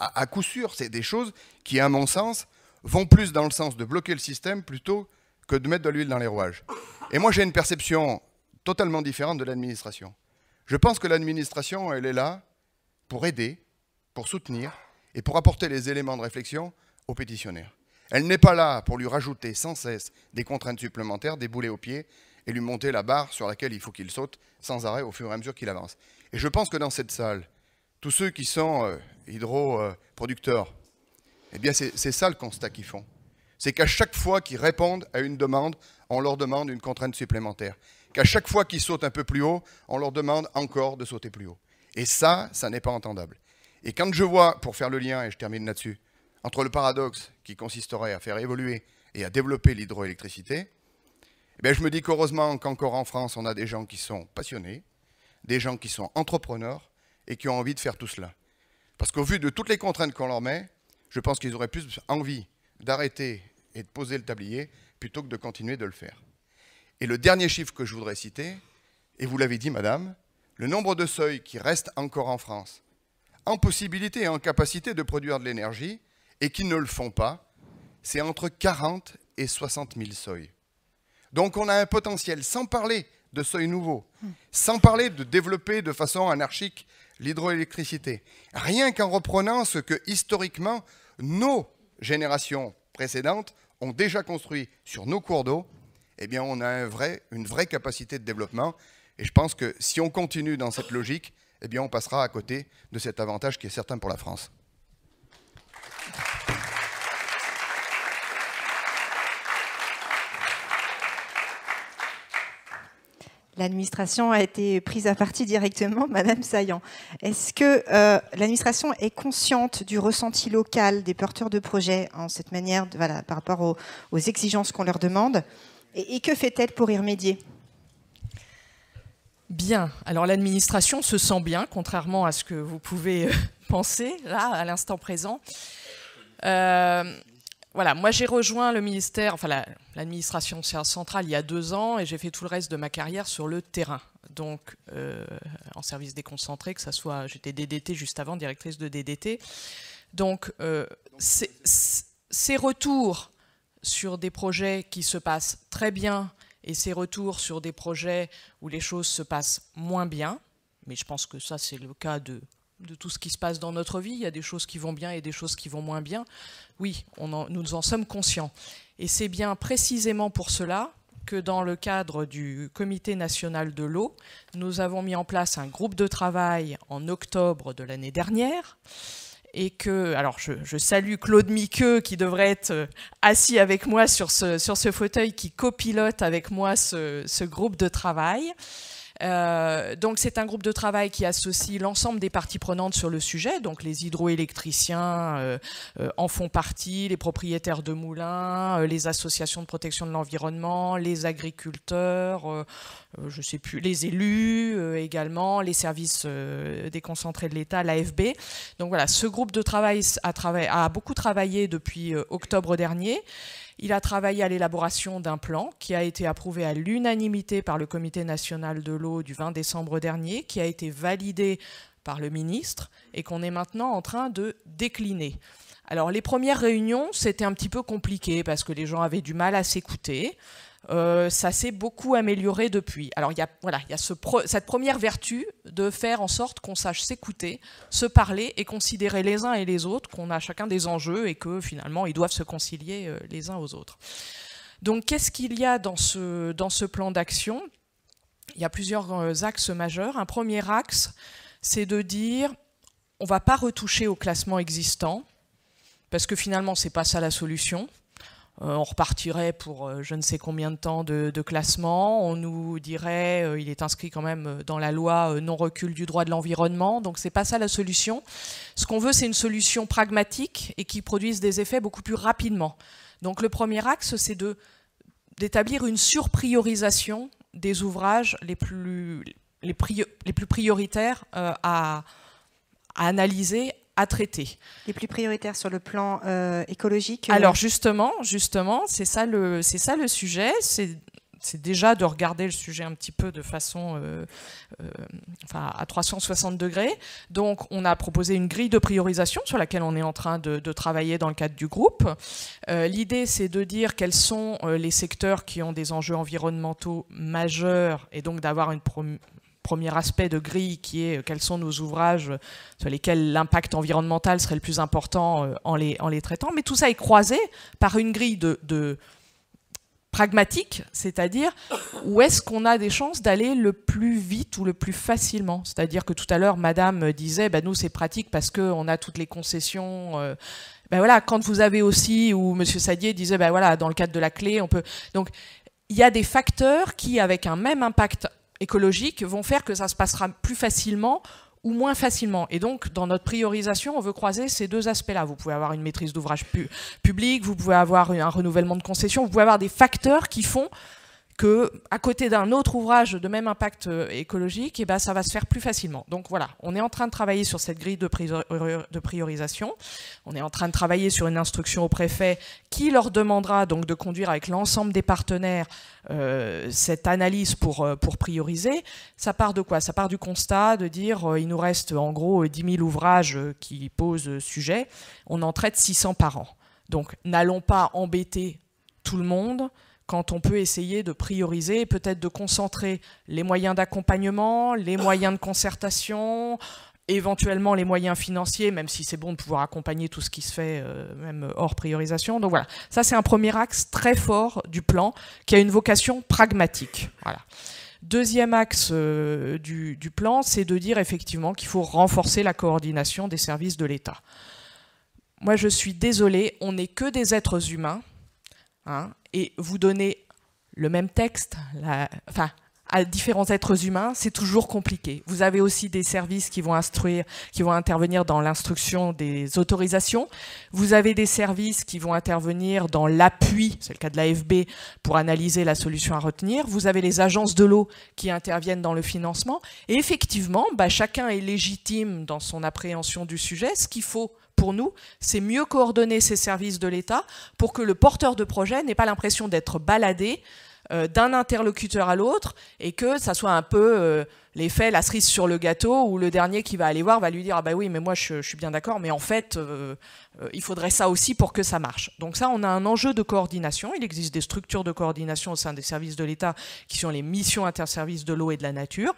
à coup sûr. C'est des choses qui, à mon sens, vont plus dans le sens de bloquer le système plutôt que de mettre de l'huile dans les rouages. Et moi, j'ai une perception totalement différente de l'administration. Je pense que l'administration, elle est là pour aider, pour soutenir, et pour apporter les éléments de réflexion au pétitionnaire. Elle n'est pas là pour lui rajouter sans cesse des contraintes supplémentaires, des boulets aux pieds, et lui monter la barre sur laquelle il faut qu'il saute sans arrêt au fur et à mesure qu'il avance. Et je pense que dans cette salle, tous ceux qui sont hydro euh, hydroproducteurs, eh bien c'est ça le constat qu'ils font. C'est qu'à chaque fois qu'ils répondent à une demande, on leur demande une contrainte supplémentaire. Qu'à chaque fois qu'ils sautent un peu plus haut, on leur demande encore de sauter plus haut. Et ça, ça n'est pas entendable. Et quand je vois, pour faire le lien, et je termine là-dessus, entre le paradoxe qui consisterait à faire évoluer et à développer l'hydroélectricité, eh ben, je me dis qu'heureusement qu'encore en France, on a des gens qui sont passionnés, des gens qui sont entrepreneurs et qui ont envie de faire tout cela. Parce qu'au vu de toutes les contraintes qu'on leur met, je pense qu'ils auraient plus envie d'arrêter et de poser le tablier plutôt que de continuer de le faire. Et le dernier chiffre que je voudrais citer, et vous l'avez dit, madame, le nombre de seuils qui restent encore en France en possibilité et en capacité de produire de l'énergie et qui ne le font pas, c'est entre 40 et 60 000 seuils. Donc on a un potentiel, sans parler de seuils nouveaux, sans parler de développer de façon anarchique l'hydroélectricité. Rien qu'en reprenant ce que historiquement nos générations précédentes ont déjà construit sur nos cours d'eau, eh bien on a une vraie capacité de développement. Et je pense que si on continue dans cette logique, eh bien on passera à côté de cet avantage qui est certain pour la France. L'administration a été prise à partie directement, Madame Saillant. Est-ce que euh, l'administration est consciente du ressenti local des porteurs de projets en cette manière, voilà, par rapport aux, exigences qu'on leur demande, et que fait-elle pour y remédier Bien. Alors l'administration se sent bien, contrairement à ce que vous pouvez euh, penser là, à l'instant présent. Euh, voilà, moi j'ai rejoint le ministère, enfin l'administration centrale il y a deux ans et j'ai fait tout le reste de ma carrière sur le terrain. Donc euh, en service déconcentré, que ça soit, j'étais DDT juste avant, directrice de DDT. Donc ces retours sur des projets qui se passent très bien et ses retours sur des projets où les choses se passent moins bien, mais je pense que ça c'est le cas de, tout ce qui se passe dans notre vie, il y a des choses qui vont bien et des choses qui vont moins bien, oui, nous en sommes conscients. Et c'est bien précisément pour cela que dans le cadre du Comité national de l'eau, nous avons mis en place un groupe de travail en octobre de l'année dernière et que, alors je, salue Claude Miqueux qui devrait être euh, assis avec moi sur ce, sur ce fauteuil, qui copilote avec moi ce groupe de travail. Euh, donc c'est un groupe de travail qui associe l'ensemble des parties prenantes sur le sujet, donc les hydroélectriciens euh, euh, en font partie, les propriétaires de moulins, les associations de protection de l'environnement, les agriculteurs, je sais plus, les élus également, les services déconcentrés de l'État, l'AFB. Donc voilà, ce groupe de travail a beaucoup travaillé depuis octobre dernier. Il a travaillé à l'élaboration d'un plan qui a été approuvé à l'unanimité par le Comité national de l'eau du 20 décembre dernier, qui a été validé par le ministre et qu'on est maintenant en train de décliner. Alors les premières réunions, c'était un petit peu compliqué parce que les gens avaient du mal à s'écouter. Euh, ça s'est beaucoup amélioré depuis. Alors il y a, voilà, il y a cette première vertu de faire en sorte qu'on sache s'écouter, se parler et considérer les uns et les autres qu'on a chacun des enjeux et que finalement ils doivent se concilier euh, les uns aux autres. Donc qu'est-ce qu'il y a dans ce, dans ce plan d'action Il y a plusieurs euh, axes majeurs. Un premier axe, c'est de dire on ne va pas retoucher au classement existant parce que finalement c'est pas ça la solution. Euh, on repartirait pour euh, je ne sais combien de temps de, classement. On nous dirait, euh, il est inscrit quand même dans la loi non recul du droit de l'environnement. Donc c'est pas ça la solution. Ce qu'on veut, c'est une solution pragmatique et qui produise des effets beaucoup plus rapidement. Donc le premier axe, c'est d'établir une surpriorisation des ouvrages les plus les, plus prioritaires à analyser à traiter. Les plus prioritaires sur le plan euh, écologique euh, Alors justement, justement, c'est ça le, c'est ça le sujet. C'est c'est déjà de regarder le sujet un petit peu de façon euh, enfin, à 360 degrés. Donc on a proposé une grille de priorisation sur laquelle on est en train de, travailler dans le cadre du groupe. L'idée c'est de dire quels sont les secteurs qui ont des enjeux environnementaux majeurs et donc d'avoir une, premier aspect de grille qui est euh, quels sont nos ouvrages euh, sur lesquels l'impact environnemental serait le plus important euh, en les, en les traitant. Mais tout ça est croisé par une grille de, pragmatique, c'est-à-dire où est-ce qu'on a des chances d'aller le plus vite ou le plus facilement. C'est-à-dire que tout à l'heure, Madame disait, ben nous c'est pratique parce qu'on a toutes les concessions. ben voilà, quand vous avez aussi, ou Monsieur Sadier disait, ben voilà, dans le cadre de la clé, on peut. Donc, il y a des facteurs qui, avec un même impact écologiques vont faire que ça se passera plus facilement ou moins facilement. Et donc, dans notre priorisation, on veut croiser ces deux aspects-là. Vous pouvez avoir une maîtrise d'ouvrage pu public, vous pouvez avoir un renouvellement de concession, vous pouvez avoir des facteurs qui font que à côté d'un autre ouvrage de même impact euh, écologique, et eh ben, ça va se faire plus facilement. Donc voilà, on est en train de travailler sur cette grille de, priorisation. On est en train de travailler sur une instruction au préfet qui leur demandera donc de conduire avec l'ensemble des partenaires euh, cette analyse pour, euh, pour prioriser. Ça part de quoi Ça part du constat de dire il nous reste en gros 10 000 ouvrages qui posent sujet. On en traite 600 par an. Donc n'allons pas embêter tout le monde quand on peut essayer de prioriser, peut-être de concentrer les moyens d'accompagnement, les moyens de concertation, éventuellement les moyens financiers, même si c'est bon de pouvoir accompagner tout ce qui se fait, euh, même hors priorisation. Donc voilà, ça c'est un premier axe très fort du plan qui a une vocation pragmatique. Deuxième axe euh, du, du, plan, c'est de dire effectivement qu'il faut renforcer la coordination des services de l'État. Moi je suis désolée, on n'est que des êtres humains, Hein, et vous donner le même texte, la, enfin, à différents êtres humains, c'est toujours compliqué. Vous avez aussi des services qui vont instruire, qui vont intervenir dans l'instruction des autorisations. Vous avez des services qui vont intervenir dans l'appui, c'est le cas de l'AFB, pour analyser la solution à retenir. Vous avez les agences de l'eau qui interviennent dans le financement. Et effectivement, bah, chacun est légitime dans son appréhension du sujet. Ce qu'il faut pour nous, c'est mieux coordonner ces services de l'État pour que le porteur de projet n'ait pas l'impression d'être baladé euh, d'un interlocuteur à l'autre et que ça soit un peu euh, l'effet la cerise sur le gâteau où le dernier qui va aller voir va lui dire ah bah oui mais moi je, suis bien d'accord mais en fait euh, il faudrait ça aussi pour que ça marche donc ça on a un enjeu de coordination il existe des structures de coordination au sein des services de l'État qui sont les missions interservices de l'eau et de la nature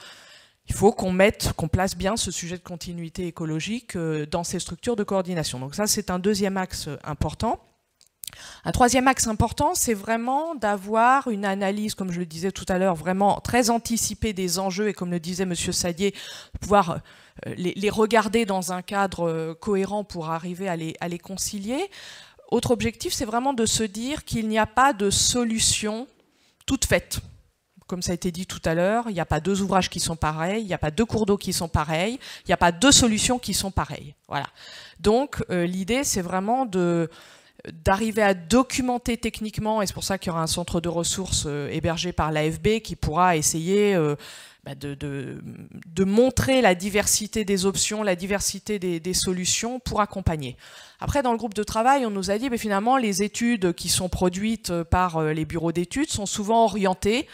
il faut qu'on mette, qu'on place bien ce sujet de continuité écologique euh, dans ces structures de coordination. Donc ça, c'est un deuxième axe euh, important. Un troisième axe important, c'est vraiment d'avoir une analyse, comme je le disais tout à l'heure, vraiment très anticipée des enjeux et comme le disait M. Sadier, pouvoir euh, les, regarder dans un cadre cohérent pour arriver à les concilier. Autre objectif, c'est vraiment de se dire qu'il n'y a pas de solution toute faite comme ça a été dit tout à l'heure, il n'y a pas deux ouvrages qui sont pareils, il n'y a pas deux cours d'eau qui sont pareils, il n'y a pas deux solutions qui sont pareilles. Voilà. Donc euh, l'idée, c'est vraiment d'arriver à documenter techniquement, et c'est pour ça qu'il y aura un centre de ressources euh, hébergé par l'AFB qui pourra essayer euh, bah, de, montrer la diversité des options, la diversité des solutions pour accompagner. Après, dans le groupe de travail, on nous a dit, mais finalement, les études qui sont produites euh, par euh, les bureaux d'études sont souvent orientées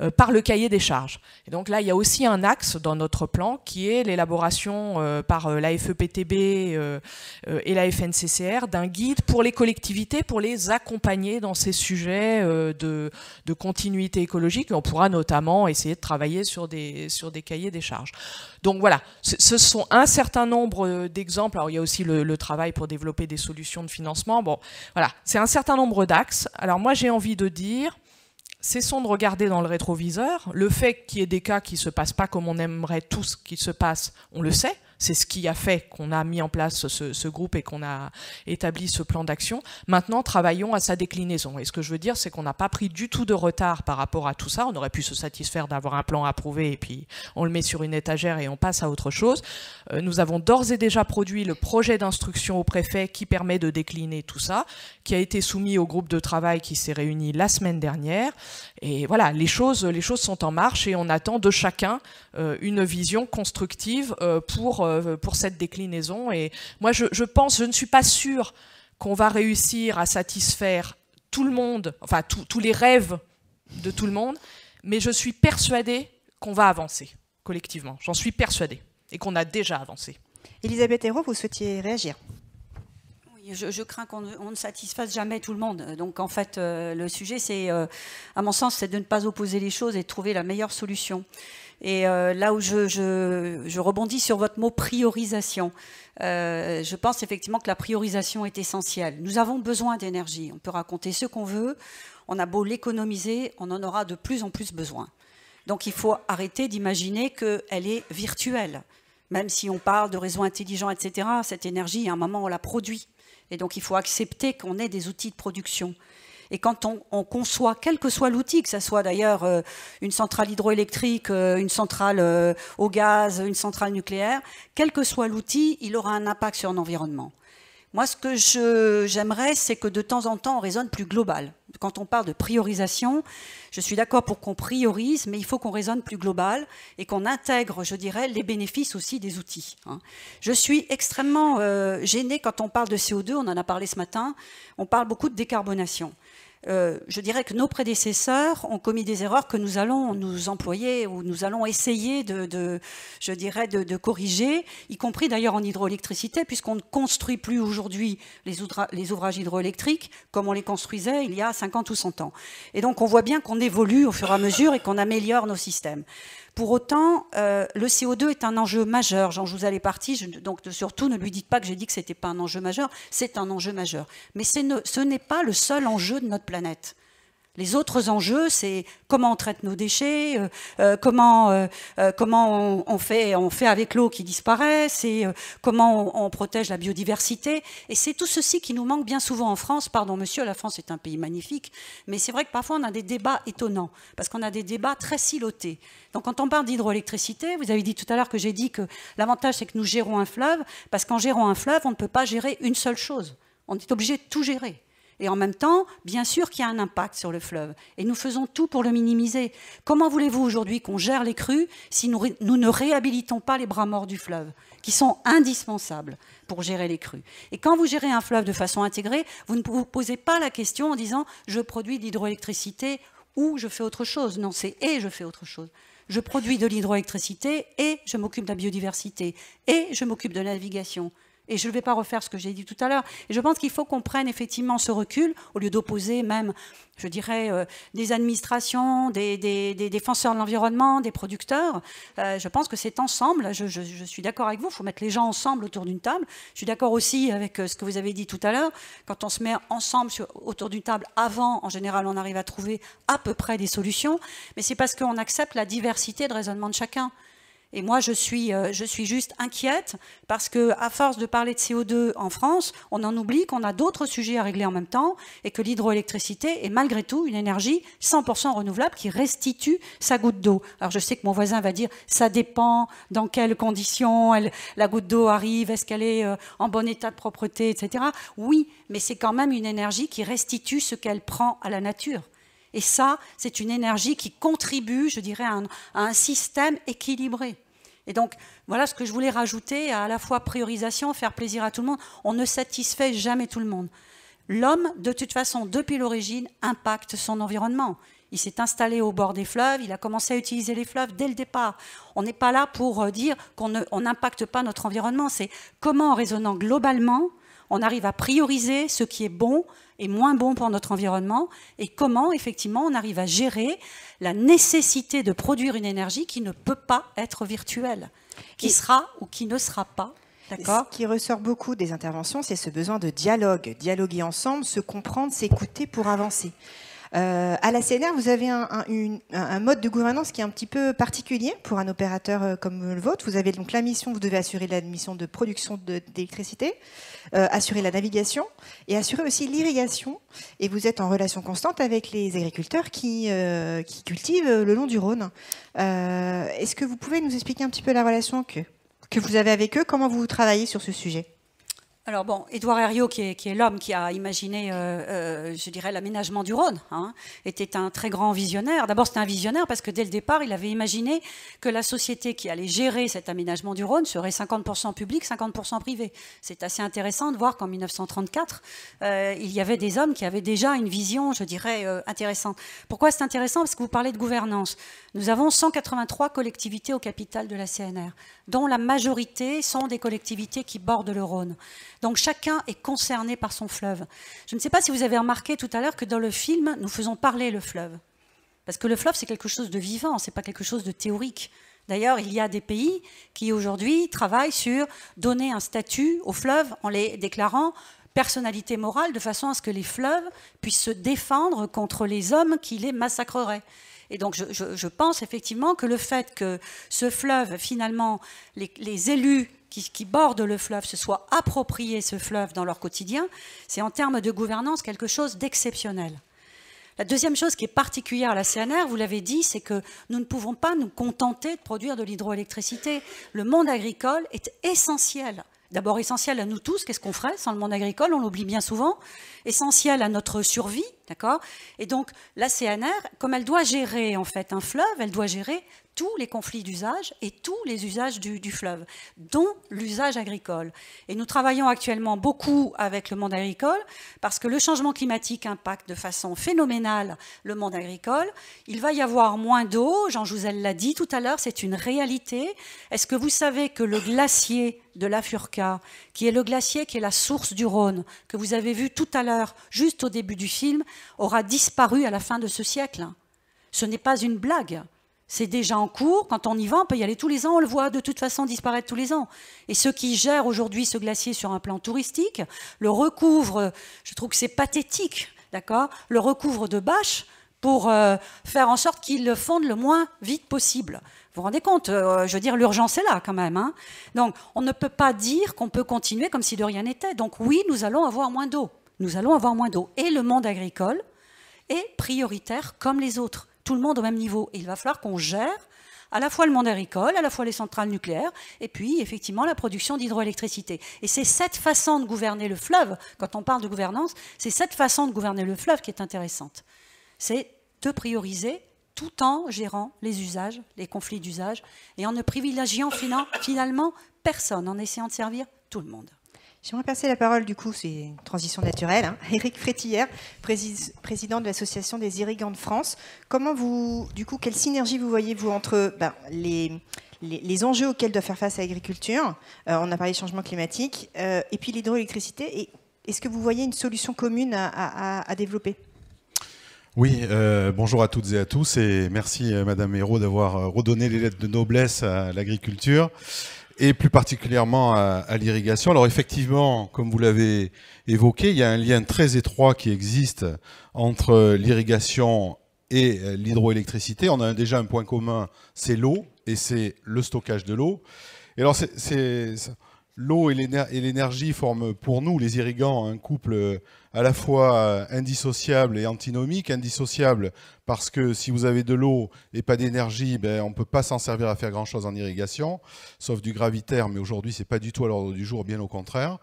euh, par le cahier des charges. Et donc là, il y a aussi un axe dans notre plan qui est l'élaboration par la FEPTB et la FNCCR d'un guide pour les collectivités, pour les accompagner dans ces sujets de, continuité écologique. Et on pourra notamment essayer de travailler sur des, sur des cahiers des charges. Donc voilà, ce, sont un certain nombre d'exemples. Alors il y a aussi le travail pour développer des solutions de financement. Bon, voilà, c'est un certain nombre d'axes. Alors moi, j'ai envie de dire, cessons de regarder dans le rétroviseur. Le fait qu'il y ait des cas qui ne se passent pas comme on aimerait tous qu'ils se passent, on le sait. C'est ce qui a fait qu'on a mis en place ce, groupe et qu'on a établi ce plan d'action. Maintenant, travaillons à sa déclinaison. Et ce que je veux dire, c'est qu'on n'a pas pris du tout de retard par rapport à tout ça. On aurait pu se satisfaire d'avoir un plan approuvé et puis on le met sur une étagère et on passe à autre chose. Euh, nous avons d'ores et déjà produit le projet d'instruction au préfet qui permet de décliner tout ça, qui a été soumis au groupe de travail qui s'est réuni la semaine dernière. Et voilà, les choses, les choses sont en marche et on attend de chacun euh, une vision constructive euh, pour euh, pour, cette déclinaison. Et moi, je, pense, je ne suis pas sûre qu'on va réussir à satisfaire tout le monde, enfin tous les rêves de tout le monde, mais je suis persuadée qu'on va avancer collectivement. J'en suis persuadée et qu'on a déjà avancé. Elisabeth Hérault, vous souhaitiez réagir je, je, crains qu'on ne, satisfasse jamais tout le monde. Donc en fait, euh, le sujet, c'est, euh, à mon sens, c'est de ne pas opposer les choses et de trouver la meilleure solution. Et euh, là où je, rebondis sur votre mot priorisation, euh, je pense effectivement que la priorisation est essentielle. Nous avons besoin d'énergie. On peut raconter ce qu'on veut. On a beau l'économiser, on en aura de plus en plus besoin. Donc il faut arrêter d'imaginer qu'elle est virtuelle. Même si on parle de réseaux intelligents, etc., cette énergie, à un moment, on la produit. Et donc il faut accepter qu'on ait des outils de production. Et quand on, conçoit, quel que soit l'outil, que ce soit d'ailleurs euh, une centrale hydroélectrique, euh, une centrale euh, au gaz, une centrale nucléaire, quel que soit l'outil, il aura un impact sur l'environnement. Moi, ce que j'aimerais, c'est que de temps en temps, on raisonne plus global. Quand on parle de priorisation, je suis d'accord pour qu'on priorise, mais il faut qu'on raisonne plus global et qu'on intègre, je dirais, les bénéfices aussi des outils. Hein. Je suis extrêmement gênée quand on parle de CO2, on en a parlé ce matin, on parle beaucoup de décarbonation. Euh, je dirais que nos prédécesseurs ont commis des erreurs que nous allons nous employer ou nous allons essayer de, je dirais, de, corriger, y compris d'ailleurs en hydroélectricité, puisqu'on ne construit plus aujourd'hui les, ouvrages hydroélectriques comme on les construisait il y a 50 ou 100 ans. Et donc on voit bien qu'on évolue au fur et à mesure et qu'on améliore nos systèmes. Pour autant, euh, le CO2 est un enjeu majeur. Jean vous est parti, je, donc surtout ne lui dites pas que j'ai dit que ce n'était pas un enjeu majeur. C'est un enjeu majeur. Mais ce n'est pas le seul enjeu de notre planète. Les autres enjeux, c'est comment on traite nos déchets, euh, euh, comment, euh, comment on, fait, on fait avec l'eau qui disparaît, c'est comment on, on, protège la biodiversité. Et c'est tout ceci qui nous manque bien souvent en France. Pardon, monsieur, la France est un pays magnifique, mais c'est vrai que parfois on a des débats étonnants, parce qu'on a des débats très silotés. Donc quand on parle d'hydroélectricité, vous avez dit tout à l'heure que j'ai dit que l'avantage, c'est que nous gérons un fleuve, parce qu'en gérant un fleuve, on ne peut pas gérer une seule chose. On est obligé de tout gérer. Et en même temps, bien sûr qu'il y a un impact sur le fleuve. Et nous faisons tout pour le minimiser. Comment voulez-vous aujourd'hui qu'on gère les crues si nous, ne réhabilitons pas les bras morts du fleuve, qui sont indispensables pour gérer les crues Et quand vous gérez un fleuve de façon intégrée, vous ne vous posez pas la question en disant je produis de l'hydroélectricité ou je fais autre chose. Non, c'est et je fais autre chose je produis de l'hydroélectricité et je m'occupe de la biodiversité et je m'occupe de la navigation. Et je ne vais pas refaire ce que j'ai dit tout à l'heure. Et je pense qu'il faut qu'on prenne effectivement ce recul, au lieu d'opposer même, je dirais, euh, des administrations, des, défenseurs de l'environnement, des producteurs. Euh, je pense que c'est ensemble, je, suis d'accord avec vous, il faut mettre les gens ensemble autour d'une table. Je suis d'accord aussi avec euh, ce que vous avez dit tout à l'heure. Quand on se met ensemble autour d'une table avant, en général, on arrive à trouver à peu près des solutions. Mais c'est parce qu'on accepte la diversité de raisonnement de chacun. Et moi, je suis, euh, je suis juste inquiète parce que, à force de parler de CO2 en France, on en oublie qu'on a d'autres sujets à régler en même temps et que l'hydroélectricité est malgré tout une énergie 100% renouvelable qui restitue sa goutte d'eau. Alors, je sais que mon voisin va dire ça dépend dans quelles conditions la goutte d'eau arrive, est-ce qu'elle est euh, en bon état de propreté, etc. Oui, mais c'est quand même une énergie qui restitue ce qu'elle prend à la nature. Et ça, c'est une énergie qui contribue, je dirais, à un système équilibré. Et donc, voilà ce que je voulais rajouter à, la fois priorisation, faire plaisir à tout le monde. On ne satisfait jamais tout le monde. L'homme, de toute façon, depuis l'origine, impacte son environnement. Il s'est installé au bord des fleuves, il a commencé à utiliser les fleuves dès le départ. On n'est pas là pour euh, dire qu'on n'impacte pas notre environnement, c'est comment, en raisonnant globalement, on arrive à prioriser ce qui est bon et moins bon pour notre environnement et comment effectivement on arrive à gérer la nécessité de produire une énergie qui ne peut pas être virtuelle, qui sera ou qui ne sera pas ce qui ressort beaucoup des interventions, c'est ce besoin de dialogue, dialoguer ensemble, se comprendre, s'écouter pour avancer. Euh, à la CNR, vous avez un, mode de gouvernance qui est un petit peu particulier pour un opérateur euh, comme le vôtre. Vous avez donc la mission, vous devez assurer la mission de production d'électricité, euh, assurer la navigation et assurer aussi l'irrigation. Et vous êtes en relation constante avec les agriculteurs qui, qui cultivent le long du Rhône. Est-ce que vous pouvez nous expliquer un petit peu la relation que, que vous avez avec eux Comment vous travaillez sur ce sujet alors bon, Édouard Herriot, qui est, l'homme qui a imaginé, euh, euh, je dirais, l'aménagement du Rhône, hein, était un très grand visionnaire. D'abord, c'était un visionnaire parce que dès le départ, il avait imaginé que la société qui allait gérer cet aménagement du Rhône serait 50% public, 50% privé. C'est assez intéressant de voir qu'en 1934, euh, il y avait des hommes qui avaient déjà une vision, je dirais, intéressante. Pourquoi c'est intéressant Parce que vous parlez de gouvernance. Nous avons 183 collectivités au capital de la CNR, dont la majorité sont des collectivités qui bordent le Rhône. Donc chacun est concerné par son fleuve. Je ne sais pas si vous avez remarqué tout à l'heure que dans le film, nous faisons parler le fleuve. Parce que le fleuve, c'est quelque chose de vivant, c'est pas quelque chose de théorique. D'ailleurs, il y a des pays qui aujourd'hui travaillent sur donner un statut au fleuve en les déclarant personnalité morale de façon à ce que les fleuves puissent se défendre contre les hommes qui les massacreraient. Et donc je, pense effectivement que le fait que ce fleuve, finalement, les élus qui, bordent le fleuve se soient appropriés ce fleuve dans leur quotidien, c'est en termes de gouvernance quelque chose d'exceptionnel. La deuxième chose qui est particulière à la CNR, vous l'avez dit, c'est que nous ne pouvons pas nous contenter de produire de l'hydroélectricité. Le monde agricole est essentiel. D'abord essentiel à nous tous, qu'est-ce qu'on ferait sans le monde agricole On l'oublie bien souvent. Essentiel à notre survie, d'accord Et donc la CNR, comme elle doit gérer en fait un fleuve, elle doit gérer tous les conflits d'usage et tous les usages du, fleuve, dont l'usage agricole. Et nous travaillons actuellement beaucoup avec le monde agricole parce que le changement climatique impacte de façon phénoménale le monde agricole. Il va y avoir moins d'eau, Jean Jouzel l'a dit tout à l'heure, c'est une réalité. Est-ce que vous savez que le glacier de la Furca, qui est le glacier qui est la source du Rhône, que vous avez vu tout à l'heure, juste au début du film, aura disparu à la fin de ce siècle. Ce n'est pas une blague. C'est déjà en cours. Quand on y va, on peut y aller tous les ans. On le voit de toute façon disparaître tous les ans. Et ceux qui gèrent aujourd'hui ce glacier sur un plan touristique le recouvrent. Je trouve que c'est pathétique, d'accord Le recouvrent de bâches pour euh, faire en sorte qu'il le le moins vite possible. Vous vous rendez compte euh, Je veux dire, l'urgence est là quand même. Hein. Donc, on ne peut pas dire qu'on peut continuer comme si de rien n'était. Donc, oui, nous allons avoir moins d'eau. Nous allons avoir moins d'eau. Et le monde agricole est prioritaire comme les autres tout le monde au même niveau. Et il va falloir qu'on gère à la fois le monde agricole, à la fois les centrales nucléaires, et puis effectivement la production d'hydroélectricité. Et c'est cette façon de gouverner le fleuve, quand on parle de gouvernance, c'est cette façon de gouverner le fleuve qui est intéressante. C'est de prioriser tout en gérant les usages, les conflits d'usages, et en ne privilégiant finalement personne, en essayant de servir tout le monde. J'aimerais passer la parole, du coup, c'est une transition naturelle, hein, Eric Frétillère, président de l'Association des irrigants de France. Comment vous, du coup, quelle synergie vous voyez-vous entre ben, les, les, enjeux auxquels doit faire face l'agriculture, euh, on a parlé changement climatique, euh, et puis l'hydroélectricité, est-ce que vous voyez une solution commune à, développer oui, euh, bonjour à toutes et à tous et merci Madame Hérault d'avoir redonné les lettres de noblesse à l'agriculture et plus particulièrement à, l'irrigation. Alors effectivement, comme vous l'avez évoqué, il y a un lien très étroit qui existe entre l'irrigation et euh, l'hydroélectricité. On a déjà un point commun, c'est l'eau et c'est le stockage de l'eau. Et alors c'est l'eau et l'énergie forment pour nous, les irrigants, un couple euh, à la fois euh, indissociable et antinomique. Indissociable parce que si vous avez de l'eau et pas d'énergie, ben, on ne peut pas s'en servir à faire grand-chose en irrigation, sauf du gravitaire, mais aujourd'hui, ce n'est pas du tout à l'ordre du jour, bien au contraire.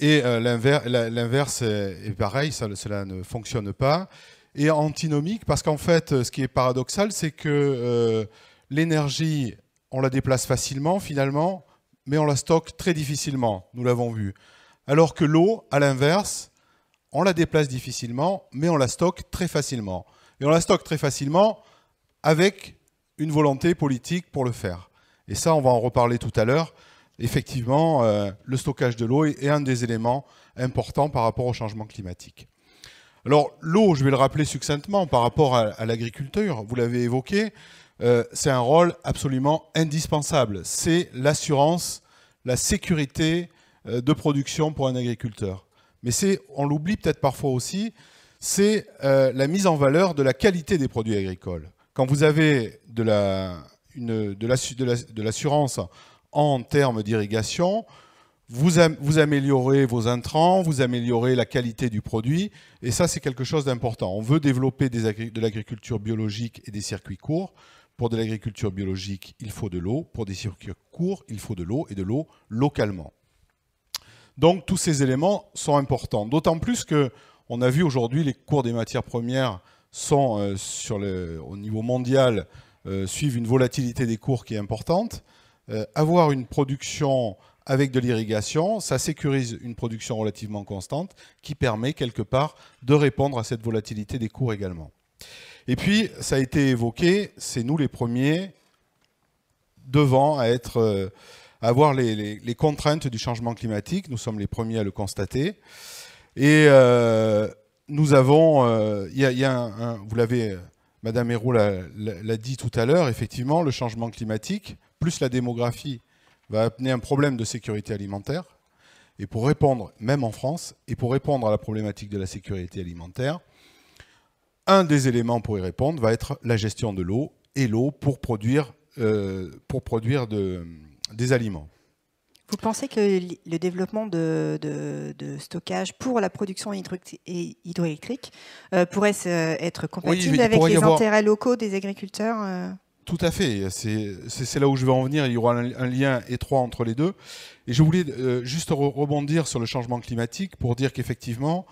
Et euh, l'inverse est pareil, cela ne fonctionne pas. Et antinomique, parce qu'en fait, ce qui est paradoxal, c'est que l'énergie, on la déplace facilement, finalement, mais on la stocke très difficilement, nous l'avons vu. Alors que l'eau, à l'inverse, on la déplace difficilement, mais on la stocke très facilement. Et on la stocke très facilement avec une volonté politique pour le faire. Et ça, on va en reparler tout à l'heure. Effectivement, euh, le stockage de l'eau est un des éléments importants par rapport au changement climatique. Alors l'eau, je vais le rappeler succinctement par rapport à l'agriculture, vous l'avez évoqué, euh, c'est un rôle absolument indispensable. C'est l'assurance, la sécurité euh, de production pour un agriculteur. Mais c'est, on l'oublie peut-être parfois aussi, c'est euh, la mise en valeur de la qualité des produits agricoles. Quand vous avez de, l'assurance en termes d'irrigation, vous, améliorez vos intrants, vous améliorez la qualité du produit, et ça c'est quelque chose d'important. On veut développer de l'agriculture biologique et des circuits courts. Pour de l'agriculture biologique, il faut de l'eau. Pour des circuits courts, il faut de l'eau et de l'eau localement. Donc tous ces éléments sont importants. D'autant plus que on a vu aujourd'hui les cours des matières premières sont euh, au niveau mondial euh, suivent une volatilité des cours qui est importante. Euh, avoir une production avec de l'irrigation, ça sécurise une production relativement constante qui permet quelque part de répondre à cette volatilité des cours également. Et puis, ça a été évoqué, c'est nous les premiers devant à, être, avoir euh, les, contraintes du changement climatique. Nous sommes les premiers à le constater. Et euh, nous avons, euh, y a, vous l'avez, Madame Héroux l'a dit tout à l'heure, effectivement, le changement climatique plus la démographie va amener un problème de sécurité alimentaire. Et pour répondre, même en France, et pour répondre à la problématique de la sécurité alimentaire, un des éléments pour y répondre va être la gestion de l'eau et l'eau pour produire, euh, pour produire des aliments. Vous pensez que le développement de, stockage pour la production hydroélectrique euh, pourrait être compatible avec les intérêts locaux des agriculteurs euh? Tout à fait, c'est là où je veux en venir, il y aura un, lien étroit entre les deux. Et je voulais juste rebondir sur le changement climatique pour dire qu'effectivement,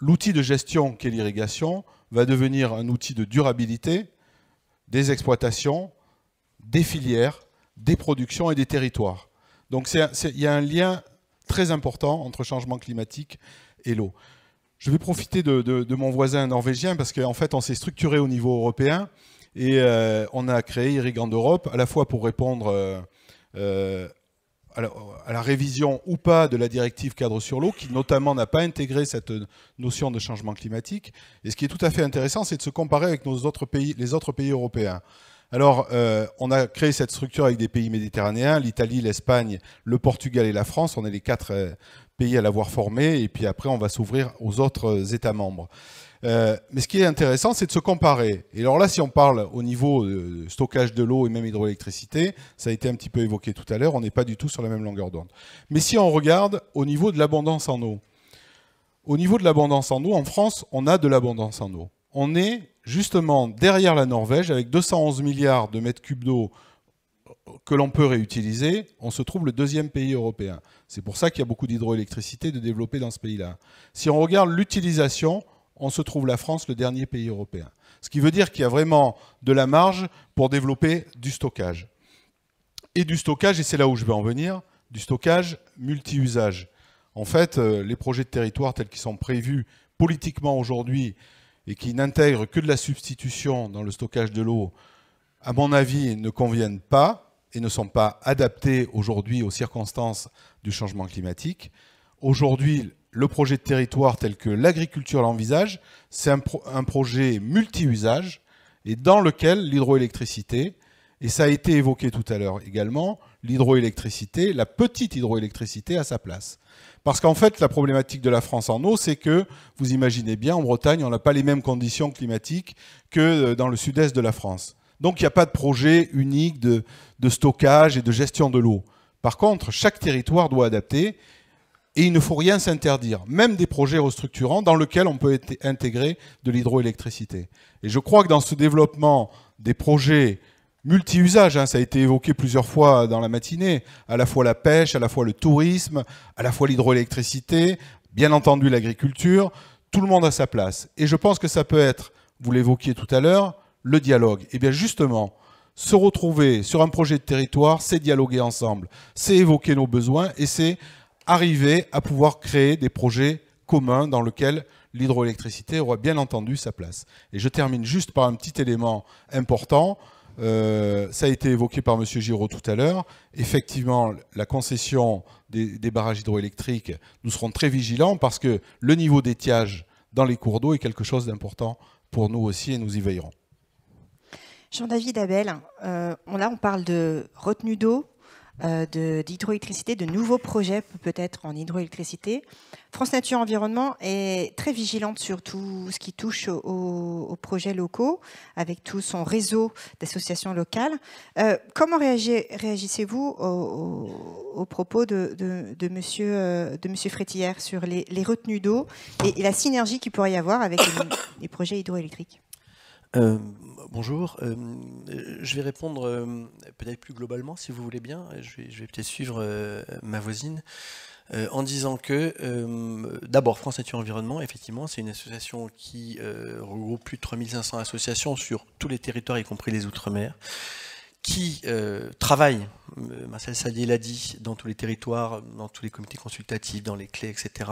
l'outil de gestion qu'est l'irrigation va devenir un outil de durabilité des exploitations, des filières, des productions et des territoires. Donc il y a un lien très important entre changement climatique et l'eau. Je vais profiter de, mon voisin norvégien parce qu'en fait on s'est structuré au niveau européen et euh, on a créé Irrigant d'Europe à la fois pour répondre euh, euh, à la, révision ou pas de la directive cadre sur l'eau, qui notamment n'a pas intégré cette notion de changement climatique. Et ce qui est tout à fait intéressant, c'est de se comparer avec nos autres pays, les autres pays européens. Alors, euh, on a créé cette structure avec des pays méditerranéens, l'Italie, l'Espagne, le Portugal et la France. On est les quatre euh, pays à l'avoir formé. Et puis après, on va s'ouvrir aux autres euh, États membres. Euh, mais ce qui est intéressant, c'est de se comparer. Et alors là, si on parle au niveau de stockage de l'eau et même hydroélectricité, ça a été un petit peu évoqué tout à l'heure, on n'est pas du tout sur la même longueur d'onde. Mais si on regarde au niveau de l'abondance en eau, au niveau de l'abondance en eau, en France, on a de l'abondance en eau. On est justement derrière la Norvège avec 211 milliards de mètres cubes d'eau que l'on peut réutiliser, on se trouve le deuxième pays européen. C'est pour ça qu'il y a beaucoup d'hydroélectricité de développer dans ce pays-là. Si on regarde l'utilisation, on se trouve la France le dernier pays européen. Ce qui veut dire qu'il y a vraiment de la marge pour développer du stockage. Et du stockage, et c'est là où je vais en venir, du stockage multi-usage. En fait, euh, les projets de territoire tels qu'ils sont prévus politiquement aujourd'hui et qui n'intègrent que de la substitution dans le stockage de l'eau, à mon avis, ne conviennent pas et ne sont pas adaptés aujourd'hui aux circonstances du changement climatique. Aujourd'hui, le projet de territoire tel que l'agriculture l'envisage, c'est un, projet multi-usage et dans lequel l'hydroélectricité, et ça a été évoqué tout à l'heure également, l'hydroélectricité, la petite hydroélectricité a sa place. Parce qu'en fait, la problématique de la France en eau, c'est que, vous imaginez bien, en Bretagne, on n'a pas les mêmes conditions climatiques que euh, dans le sud-est de la France. Donc il n'y a pas de projet unique de stockage et de gestion de l'eau. Par contre, chaque territoire doit adapter et il ne faut rien s'interdire, même des projets restructurants dans lesquels on peut intégrer de l'hydroélectricité. Et je crois que dans ce développement des projets multi-usages, hein, ça a été évoqué plusieurs fois dans la matinée, à la fois la pêche, à la fois le tourisme, à la fois l'hydroélectricité, bien entendu l'agriculture, tout le monde a sa place. Et je pense que ça peut être, vous l'évoquiez tout à l'heure, le dialogue. Et eh bien justement, se retrouver sur un projet de territoire, c'est dialoguer ensemble, c'est évoquer nos besoins et c'est arriver à pouvoir créer des projets communs dans lesquels l'hydroélectricité aura bien entendu sa place. Et je termine juste par un petit élément important. Euh, ça a été évoqué par M. Giraud tout à l'heure. Effectivement, la concession des, barrages hydroélectriques, nous serons très vigilants parce que le niveau d'étiage dans les cours d'eau est quelque chose d'important pour nous aussi et nous y veillerons. Jean-David Abel, euh, là on parle de retenue d'eau, euh, d'hydroélectricité, de, de, nouveaux projets peut-être en hydroélectricité. France Nature Environnement est très vigilante sur tout ce qui touche aux, projets locaux, avec tout son réseau d'associations locales. Euh, comment réagissez-vous aux, propos de, de, monsieur, euh, de monsieur Frétillère sur les, retenues d'eau et, la synergie qu'il pourrait y avoir avec les projets hydroélectriques euh, bonjour, euh, je vais répondre euh, peut-être plus globalement si vous voulez bien, je vais, vais peut-être suivre ma voisine. en disant que, d'abord, France Nature Environnement, effectivement, c'est une association qui regroupe plus de 3500 associations sur tous les territoires, y compris les Outre-mer qui euh, travaille, euh, Marcel Sadier l'a dit, dans tous les territoires, dans tous les comités consultatifs, dans les clés, etc.,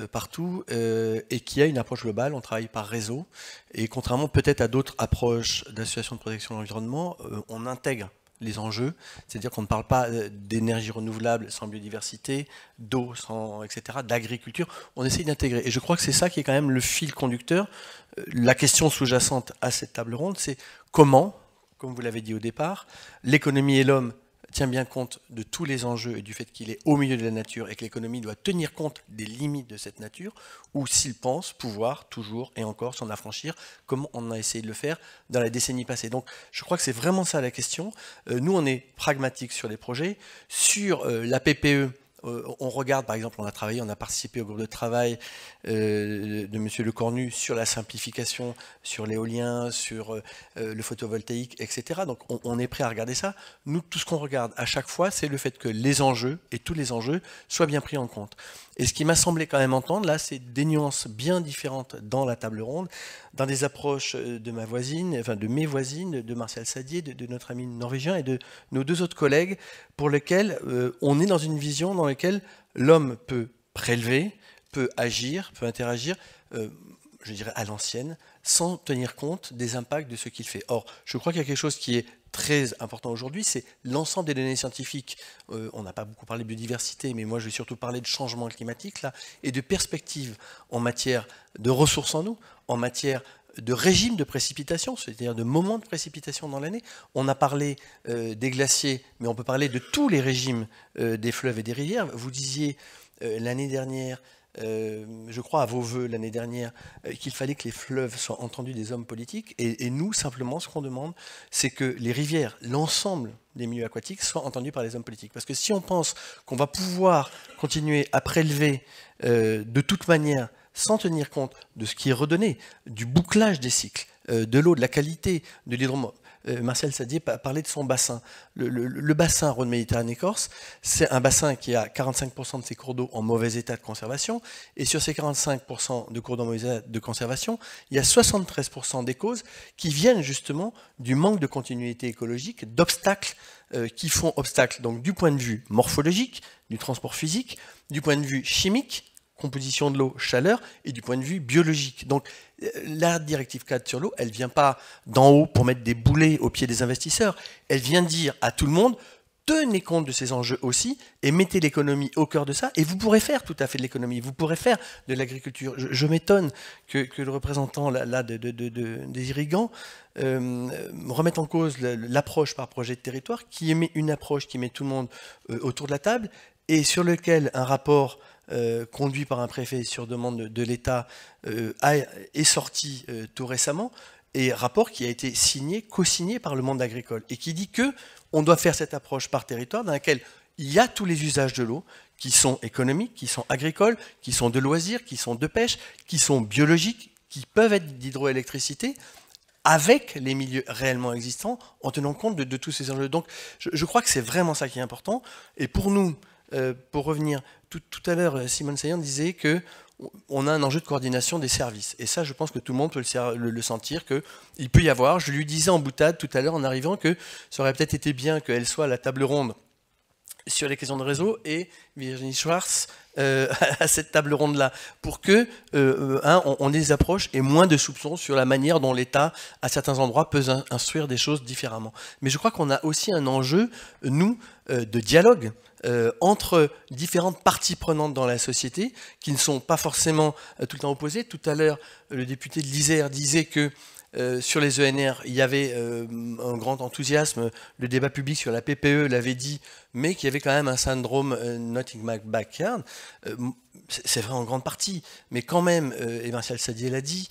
euh, partout, et qui a une approche globale, on travaille par réseau, et contrairement peut-être à d'autres approches d'associations de protection de l'environnement, on intègre les enjeux, c'est-à-dire qu'on ne parle pas d'énergie renouvelable sans biodiversité, d'eau sans, etc., d'agriculture, on essaye d'intégrer. Et je crois que c'est ça qui est quand même le fil conducteur. La question sous-jacente à cette table ronde, c'est comment comme vous l'avez dit au départ, l'économie et l'homme tient bien compte de tous les enjeux et du fait qu'il est au milieu de la nature et que l'économie doit tenir compte des limites de cette nature, ou s'il pense pouvoir toujours et encore s'en affranchir, comme on a essayé de le faire dans la décennie passée. Donc je crois que c'est vraiment ça la question. Euh, nous, on est pragmatiques sur les projets. Sur euh, la PPE, euh, on regarde, par exemple, on a travaillé, on a participé au groupe de travail euh, de M. Lecornu sur la simplification, sur l'éolien, sur euh, le photovoltaïque, etc. Donc on, on est prêt à regarder ça. Nous, tout ce qu'on regarde à chaque fois, c'est le fait que les enjeux et tous les enjeux soient bien pris en compte. Et ce qui m'a semblé quand même entendre, là, c'est des nuances bien différentes dans la table ronde, dans des approches euh, de ma voisine, enfin de mes voisines, de Marcel Sadier, de, notre ami norvégien et de nos deux autres collègues, pour lesquels euh, on est dans une vision dans laquelle l'homme peut prélever, peut agir, peut interagir, euh, je dirais à l'ancienne, sans tenir compte des impacts de ce qu'il fait. Or, je crois qu'il y a quelque chose qui est très important aujourd'hui, c'est l'ensemble des données scientifiques. Euh, on n'a pas beaucoup parlé de biodiversité, mais moi je vais surtout parler de changement climatique là, et de perspectives en matière de ressources en eau, en matière de régime de précipitation, c'est-à-dire de moments de précipitation dans l'année. On a parlé euh, des glaciers, mais on peut parler de tous les régimes euh, des fleuves et des rivières. Vous disiez l'année dernière, euh, je crois à vos voeux l'année dernière, euh, qu'il fallait que les fleuves soient entendus des hommes politiques. Et, nous, simplement, ce qu'on demande, c'est que les rivières, l'ensemble des milieux aquatiques, soient entendus par les hommes politiques. Parce que si on pense qu'on va pouvoir continuer à prélever euh, de toute manière, sans tenir compte de ce qui est redonné, du bouclage des cycles, de l'eau, de la qualité, de l'hydromorphe, euh, Marcel Sadier a parlé de son bassin. Le, bassin Rhône-Méditerranée-Corse, c'est un bassin qui a 45% de ses cours d'eau en mauvais état de conservation. Et sur ces 45% de cours d'eau en mauvais état de conservation, il y a 73% des causes qui viennent justement du manque de continuité écologique, d'obstacles euh, qui font obstacle donc du point de vue morphologique, du transport physique, du point de vue chimique, composition de l'eau, chaleur, et du point de vue biologique. Donc euh, la directive 4 sur l'eau, elle ne vient pas d'en haut pour mettre des boulets au pied des investisseurs, elle vient dire à tout le monde, tenez compte de ces enjeux aussi et mettez l'économie au cœur de ça. Et vous pourrez faire tout à fait de l'économie, vous pourrez faire de l'agriculture. Je, m'étonne que, le représentant là, des irrigants euh, remette en cause l'approche par projet de territoire, qui émet une approche qui met tout le monde euh, autour de la table et sur lequel un rapport euh, conduit par un préfet sur demande de l'État euh, est sorti euh, tout récemment, et rapport qui a été signé, co-signé par le monde agricole, et qui dit que on doit faire cette approche par territoire dans laquelle il y a tous les usages de l'eau qui sont économiques, qui sont agricoles, qui sont de loisirs, qui sont de pêche, qui sont biologiques, qui peuvent être d'hydroélectricité, avec les milieux réellement existants, en tenant compte de, tous ces enjeux. Donc je crois que c'est vraiment ça qui est important. Et pour nous, euh, pour revenir, tout, à l'heure, Simone Saillant disait que on a un enjeu de coordination des services. Et ça, je pense que tout le monde peut le, sentir, qu'il peut y avoir. Je lui disais en boutade tout à l'heure en arrivant que ça aurait peut-être été bien qu'elle soit à la table ronde sur les questions de réseau et Virginie Schwartz euh, à cette table ronde-là, pour que euh, euh on, les approche et moins de soupçons sur la manière dont l'État, à certains endroits, peut instruire des choses différemment. Mais je crois qu'on a aussi un enjeu, nous, de dialogue euh, entre différentes parties prenantes dans la société, qui ne sont pas forcément euh, tout le temps opposées. Tout à l'heure, le député de l'Isère disait que euh, sur les ENR, il y avait un grand enthousiasme. Le débat public sur la PPE l'avait dit mais qui avait quand même un syndrome euh, Notting Backyard. Euh, c'est vrai en grande partie, mais quand même, et euh, Martial Sadier l'a dit,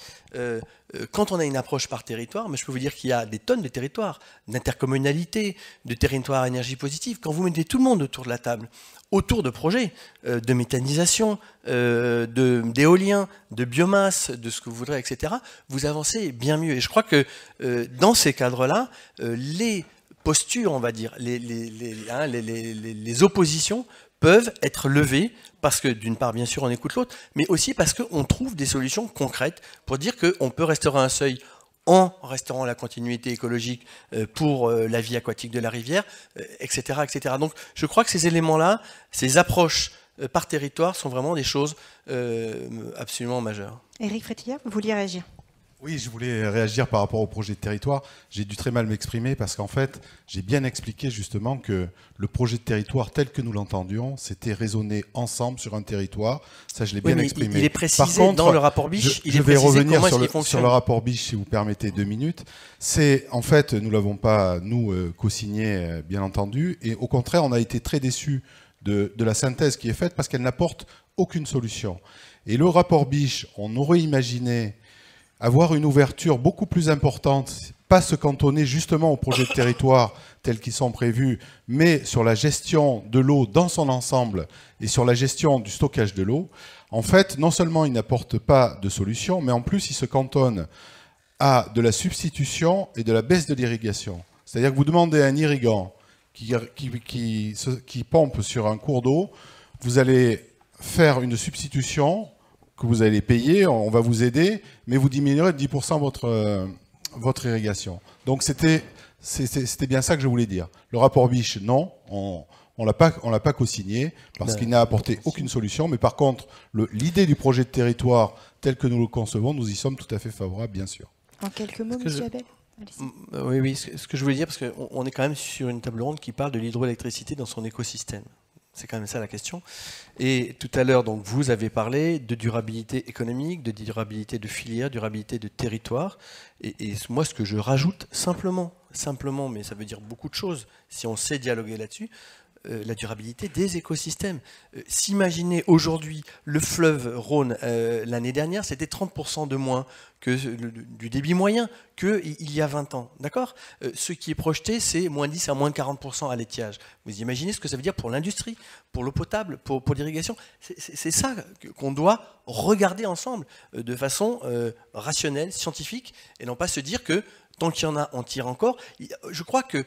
quand on a une approche par territoire, mais je peux vous dire qu'il y a des tonnes de territoires, d'intercommunalités, de territoires à énergie positive, quand vous mettez tout le monde autour de la table, autour de projets de méthanisation, d'éolien, de biomasse, de ce que vous voudrez, etc., vous avancez bien mieux. Et je crois que dans ces cadres-là, les posture on va dire, hein, les, les, oppositions peuvent être levées parce que d'une part, bien sûr, on écoute l'autre, mais aussi parce qu'on trouve des solutions concrètes pour dire qu'on peut restaurer un seuil en restaurant la continuité écologique euh, pour euh, la vie aquatique de la rivière, etc. Euh, etc. Donc je crois que ces éléments-là, ces approches par territoire sont vraiment des choses absolument majeures. Eric Frétillard, vous vouliez réagir oui, je voulais réagir par rapport au projet de territoire. J'ai dû très mal m'exprimer parce qu'en fait, j'ai bien expliqué justement que le projet de territoire tel que nous l'entendions, c'était raisonner ensemble sur un territoire. Ça, je l'ai bien exprimé. Il est précisé dans le rapport Biche. Je, il vais revenir sur le, rapport Biche, si vous permettez deux minutes. C'est en fait, nous l'avons pas nous euh, co-signé, euh, bien entendu, et au contraire, on a été très déçus de, de la synthèse qui est faite parce qu'elle n'apporte aucune solution. Et le rapport Biche, on aurait imaginé avoir une ouverture beaucoup plus importante, pas se cantonner justement aux projets de territoire tels qu'ils sont prévus, mais sur la gestion de l'eau dans son ensemble et sur la gestion du stockage de l'eau, en fait, non seulement il n'apporte pas de solution, mais en plus il se cantonne à de la substitution et de la baisse de l'irrigation. C'est-à-dire que vous demandez à un irrigant qui, qui, qui pompe sur un cours d'eau, vous allez faire une substitution que vous allez payer, on va vous aider, mais vous diminuerez de 10% votre, euh, votre irrigation. Donc c'était bien ça que je voulais dire. Le rapport Biche, non, on ne l'a pas, pas co-signé parce ben, qu'il n'a apporté aucune solution. Mais par contre, l'idée du projet de territoire tel que nous le concevons, nous y sommes tout à fait favorables, bien sûr. En quelques mots, Monsieur Abel mm, euh, oui, oui, ce que je voulais dire, parce qu'on est quand même sur une table ronde qui parle de l'hydroélectricité dans son écosystème. C'est quand même ça la question. Et tout à l'heure, donc, vous avez parlé de durabilité économique, de durabilité de filière, durabilité de territoire. Et, et moi, ce que je rajoute simplement, simplement, mais ça veut dire beaucoup de choses, si on sait dialoguer là-dessus, euh, la durabilité des écosystèmes. Euh, S'imaginer aujourd'hui le fleuve Rhône euh, l'année dernière, c'était 30% de moins que du débit moyen qu'il y a 20 ans. D'accord Ce qui est projeté, c'est moins 10 à moins 40% à l'étiage. Vous imaginez ce que ça veut dire pour l'industrie, pour l'eau potable, pour, pour l'irrigation C'est ça qu'on doit regarder ensemble de façon rationnelle, scientifique, et non pas se dire que tant qu'il y en a, on tire encore. Je crois que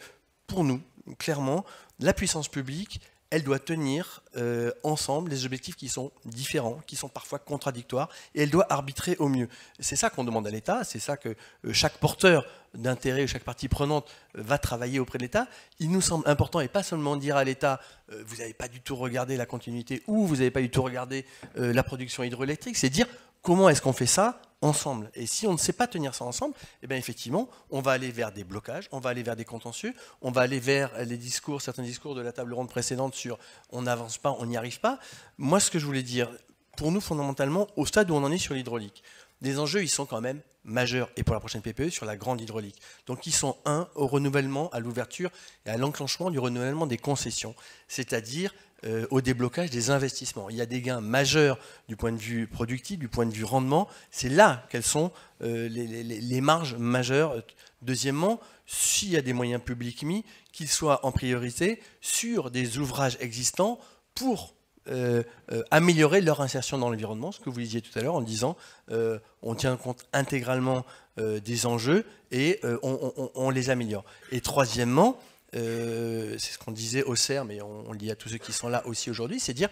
pour nous, clairement, la puissance publique, elle doit tenir euh, ensemble les objectifs qui sont différents, qui sont parfois contradictoires, et elle doit arbitrer au mieux. C'est ça qu'on demande à l'État, c'est ça que euh, chaque porteur d'intérêt, chaque partie prenante euh, va travailler auprès de l'État. Il nous semble important, et pas seulement dire à l'État, vous n'avez pas du tout regardé la continuité ou vous n'avez pas du tout regardé la production hydroélectrique, c'est dire comment est-ce qu'on fait ça ensemble. Et si on ne sait pas tenir ça ensemble, eh bien effectivement, on va aller vers des blocages, on va aller vers des contentieux, on va aller vers les discours, certains discours de la table ronde précédente sur on n'avance pas, on n'y arrive pas. Moi, ce que je voulais dire, pour nous, fondamentalement, au stade où on en est sur l'hydraulique, les enjeux, ils sont quand même majeurs, et pour la prochaine PPE, sur la grande hydraulique. Donc ils sont, un, au renouvellement, à l'ouverture et à l'enclenchement du renouvellement des concessions, c'est-à-dire euh, au déblocage des investissements. Il y a des gains majeurs du point de vue productif, du point de vue rendement. C'est là qu'elles sont euh, les, marges majeures. Deuxièmement, s'il y a des moyens publics mis, qu'ils soient en priorité sur des ouvrages existants pour euh, améliorer leur insertion dans l'environnement, ce que vous disiez tout à l'heure en disant on tient compte intégralement des enjeux et on les améliore. Et troisièmement, euh, c'est ce qu'on disait au CERN, mais on, le dit à tous ceux qui sont là aussi aujourd'hui, c'est dire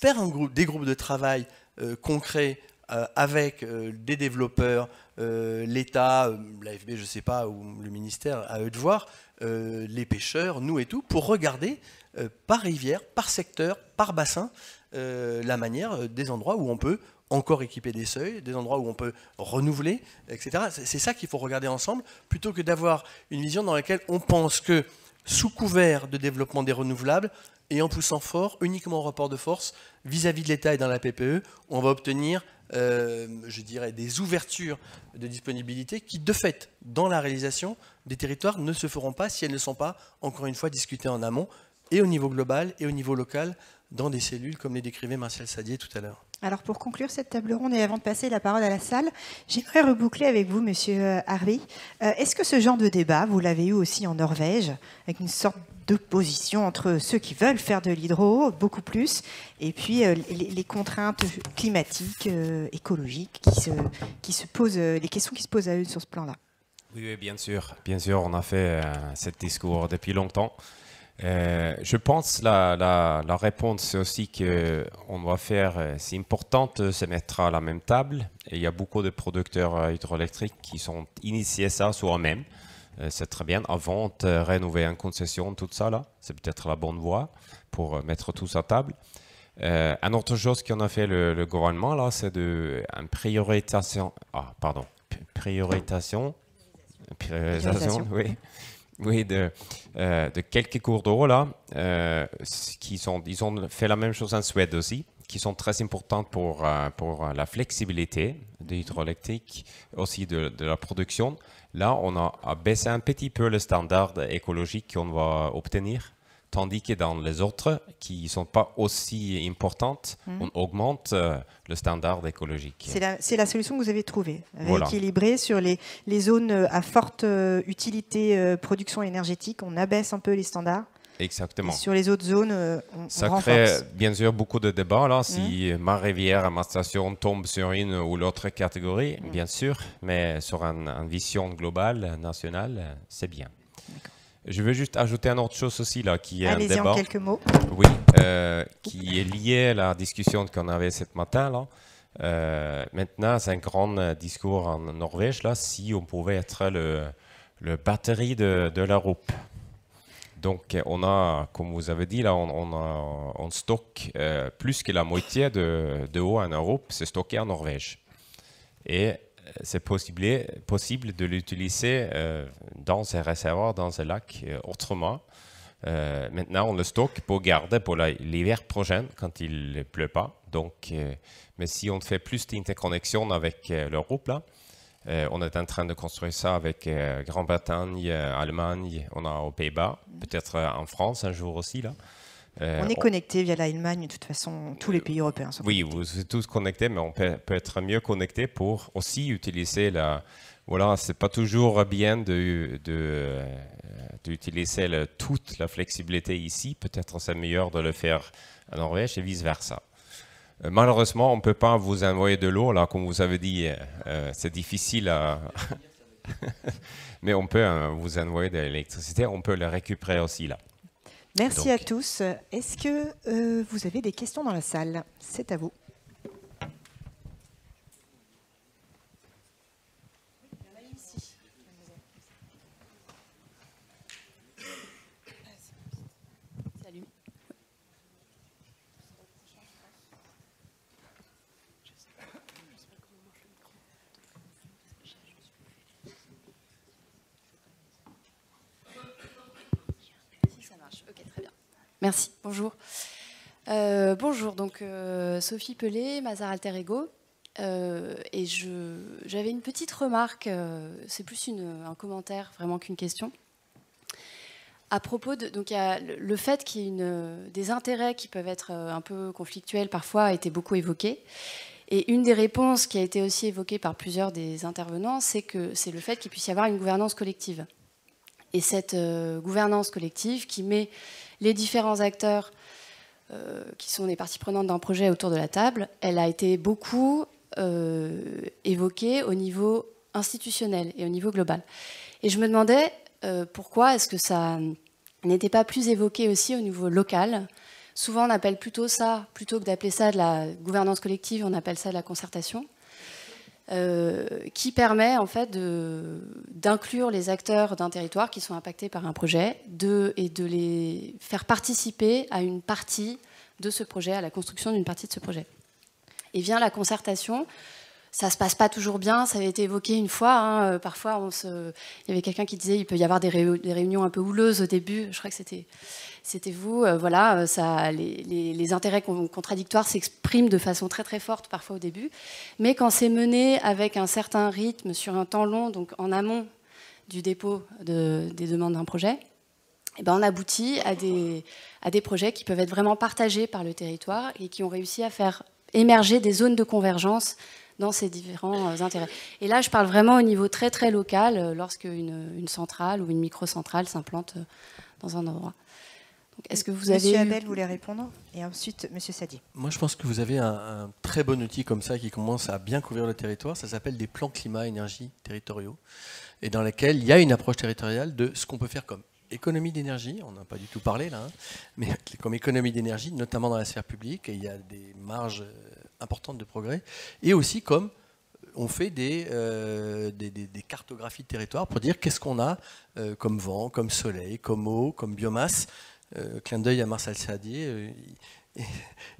faire des groupes de travail euh, concrets euh, avec des développeurs, l'État, l'AFB, je ne sais pas, ou le ministère, à eux de voir, les pêcheurs, nous et tout, pour regarder par rivière, par secteur, par bassin, la manière des endroits où on peut encore équiper des seuils, des endroits où on peut renouveler, etc. C'est ça qu'il faut regarder ensemble, plutôt que d'avoir une vision dans laquelle on pense que sous couvert de développement des renouvelables et en poussant fort, uniquement au rapport de force, vis-à-vis de l'État et dans la PPE, on va obtenir, euh, je dirais, des ouvertures de disponibilité qui, de fait, dans la réalisation des territoires, ne se feront pas si elles ne sont pas, encore une fois, discutées en amont au niveau global et au niveau local dans des cellules comme les décrivait Marcel Sadier tout à l'heure. Alors pour conclure cette table ronde et avant de passer la parole à la salle, j'aimerais reboucler avec vous, Monsieur euh, Harvey. Euh, est-ce que ce genre de débat, vous l'avez eu aussi en Norvège, avec une sorte d'opposition entre ceux qui veulent faire de l'hydro, beaucoup plus, et puis euh, les, contraintes climatiques, écologiques, qui se, qui se posent, les questions qui se posent à eux sur ce plan-là oui, bien sûr. Bien sûr, on a fait ce discours depuis longtemps. Euh, je pense la, la, réponse, c'est aussi qu'on doit faire, euh, c'est important de se mettre à la même table. Et il y a beaucoup de producteurs euh, hydroélectriques qui sont initiés ça soi-même. c'est très bien. Avant de rénover une concession, tout ça, là, c'est peut-être la bonne voie pour mettre tous à table. un une autre chose qu'on a fait le, gouvernement, là, c'est de, une priorisation, ah, pardon, priorisation, priorisation, oui, oui, euh, de, quelques cours d'eau là, euh, qui sont, ils ont fait la même chose en Suède aussi, qui sont très importantes pour, euh, pour la flexibilité de l'hydroélectrique, aussi de, de, la production. Là, on a, baissé un petit peu le standard écologique qu'on va obtenir tandis que dans les autres, qui ne sont pas aussi importantes, mhm. on augmente euh, le standard écologique. C'est la, solution que vous avez trouvée, rééquilibrer sur les, zones euh, à forte euh, utilité production énergétique, on abaisse un peu les standards. Exactement. sur les autres zones, on, ça crée bien sûr beaucoup de débats là. Si mhm. ma rivière, ma station tombe sur une ou l'autre catégorie, mhm. bien sûr, mais sur une un vision globale, nationale, c'est bien. Je veux juste ajouter un autre chose aussi, là, qui est Oui, euh, qui est lié à la discussion qu'on avait ce matin, euh, maintenant, c'est un grand euh, discours en Norvège, là, si on pouvait être le, le batterie de, de l'Europe. Donc, on a, comme vous avez dit, là, on, on, stocke plus que la moitié de, de eau en Europe, c'est stocké en Norvège. Et c'est possible, possible de l'utiliser euh, dans ces réservoirs, dans ces lacs euh, autrement. Euh, maintenant, on le stocke pour garder pour l'hiver prochain quand il ne pleut pas. Donc, mais si on fait plus d'interconnexion avec l'Europe, là, on est en train de construire ça avec Grande-Bretagne, Allemagne, on a aux Pays-Bas, peut-être en France un jour aussi. là. Euh, on est connecté via l'Allemagne, de toute façon, tous les pays européens sont Oui, vous êtes tous connectés, mais on peut, être mieux connecté pour aussi utiliser la... Voilà, c'est pas toujours bien de, euh, d'utiliser toute la flexibilité ici. Peut-être c'est meilleur de le faire en Norvège et vice-versa. Euh, malheureusement, on ne peut pas vous envoyer de l'eau, là, comme vous avez dit, c'est difficile à... mais on peut vous envoyer de l'électricité, on peut la récupérer aussi là. Merci à tous. Est-ce que euh, vous avez des questions dans la salle C'est à vous. Sophie Pelé, Mazar Alter Ego. Euh, et j'avais une petite remarque, euh, c'est plus un commentaire vraiment qu'une question. À propos de donc, le fait qu'il y ait des intérêts qui peuvent être euh, un peu conflictuels parfois a été beaucoup évoqué. Et une des réponses qui a été aussi évoquée par plusieurs des intervenants, c'est que c'est le fait qu'il puisse y avoir une gouvernance collective. Et cette gouvernance collective qui met les différents acteurs euh, qui sont les parties prenantes d'un projet autour de la table, elle a été beaucoup euh, évoquée au niveau institutionnel et au niveau global. Et je me demandais euh, pourquoi est-ce que ça n'était pas plus évoqué aussi au niveau local. Souvent, on appelle plutôt ça, plutôt que d'appeler ça de la gouvernance collective, on appelle ça de la concertation. Euh, qui permet en fait d'inclure les acteurs d'un territoire qui sont impactés par un projet de, et de les faire participer à une partie de ce projet, à la construction d'une partie de ce projet. Et vient la concertation, ça se passe pas toujours bien. Ça avait été évoqué une fois. Hein. Euh, parfois, on se... il y avait quelqu'un qui disait il peut y avoir des, réunions un peu houleuses au début. Je crois que c'était c'était vous. Euh, voilà, euh, les, intérêts contradictoires s'expriment de façon très très forte parfois au début, mais quand c'est mené avec un certain rythme sur un temps long, donc en amont du dépôt des demandes d'un projet, eh ben, on aboutit à des, projets qui peuvent être vraiment partagés par le territoire et qui ont réussi à faire émerger des zones de convergence dans ces différents euh, intérêts. Et là, je parle vraiment au niveau très très local, lorsque une, centrale ou une micro-centrale s'implante dans un endroit. Est-ce que vous avez Monsieur Abel voulait répondre et ensuite Monsieur Sadi. Moi, je pense que vous avez un, très bon outil comme ça qui commence à bien couvrir le territoire. Ça s'appelle des plans climat-énergie territoriaux et dans lesquels il y a une approche territoriale de ce qu'on peut faire comme économie d'énergie. On n'a pas du tout parlé là, hein. mais comme économie d'énergie, notamment dans la sphère publique, il y a des marges euh, importantes de progrès et aussi comme euh, on fait euh, des, cartographies de territoire pour dire qu'est-ce qu'on a comme vent, comme soleil, comme eau, comme biomasse euh, clin d'œil à Marcel Sadier. Euh,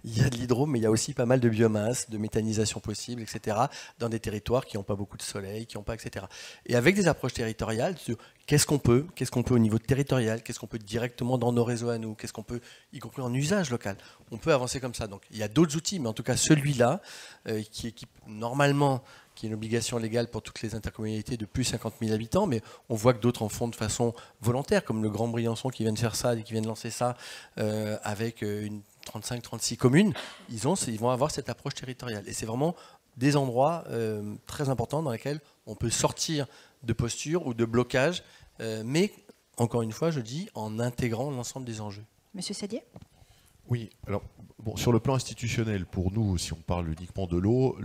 il y a de l'hydro, mais il y a aussi pas mal de biomasse, de méthanisation possible, etc., dans des territoires qui n'ont pas beaucoup de soleil, qui n'ont pas, etc. Et avec des approches territoriales sur qu'est-ce qu'on peut, qu'est-ce qu'on peut au niveau territorial, qu'est-ce qu'on peut directement dans nos réseaux à nous, qu'est-ce qu'on peut, y compris en usage local. On peut avancer comme ça. Donc il y a d'autres outils, mais en tout cas celui-là, euh, qui, qui, normalement qui est une obligation légale pour toutes les intercommunalités de plus de 50 000 habitants, mais on voit que d'autres en font de façon volontaire, comme le Grand Briançon qui vient de faire ça et qui vient de lancer ça euh, avec euh, une 35-36 communes. Ils, ont, ils vont avoir cette approche territoriale. Et c'est vraiment des endroits euh, très importants dans lesquels on peut sortir de posture ou de blocage, mais encore une fois, je dis, en intégrant l'ensemble des enjeux. Monsieur Sadier oui, alors sur le plan institutionnel, pour nous, si on parle uniquement de l'eau,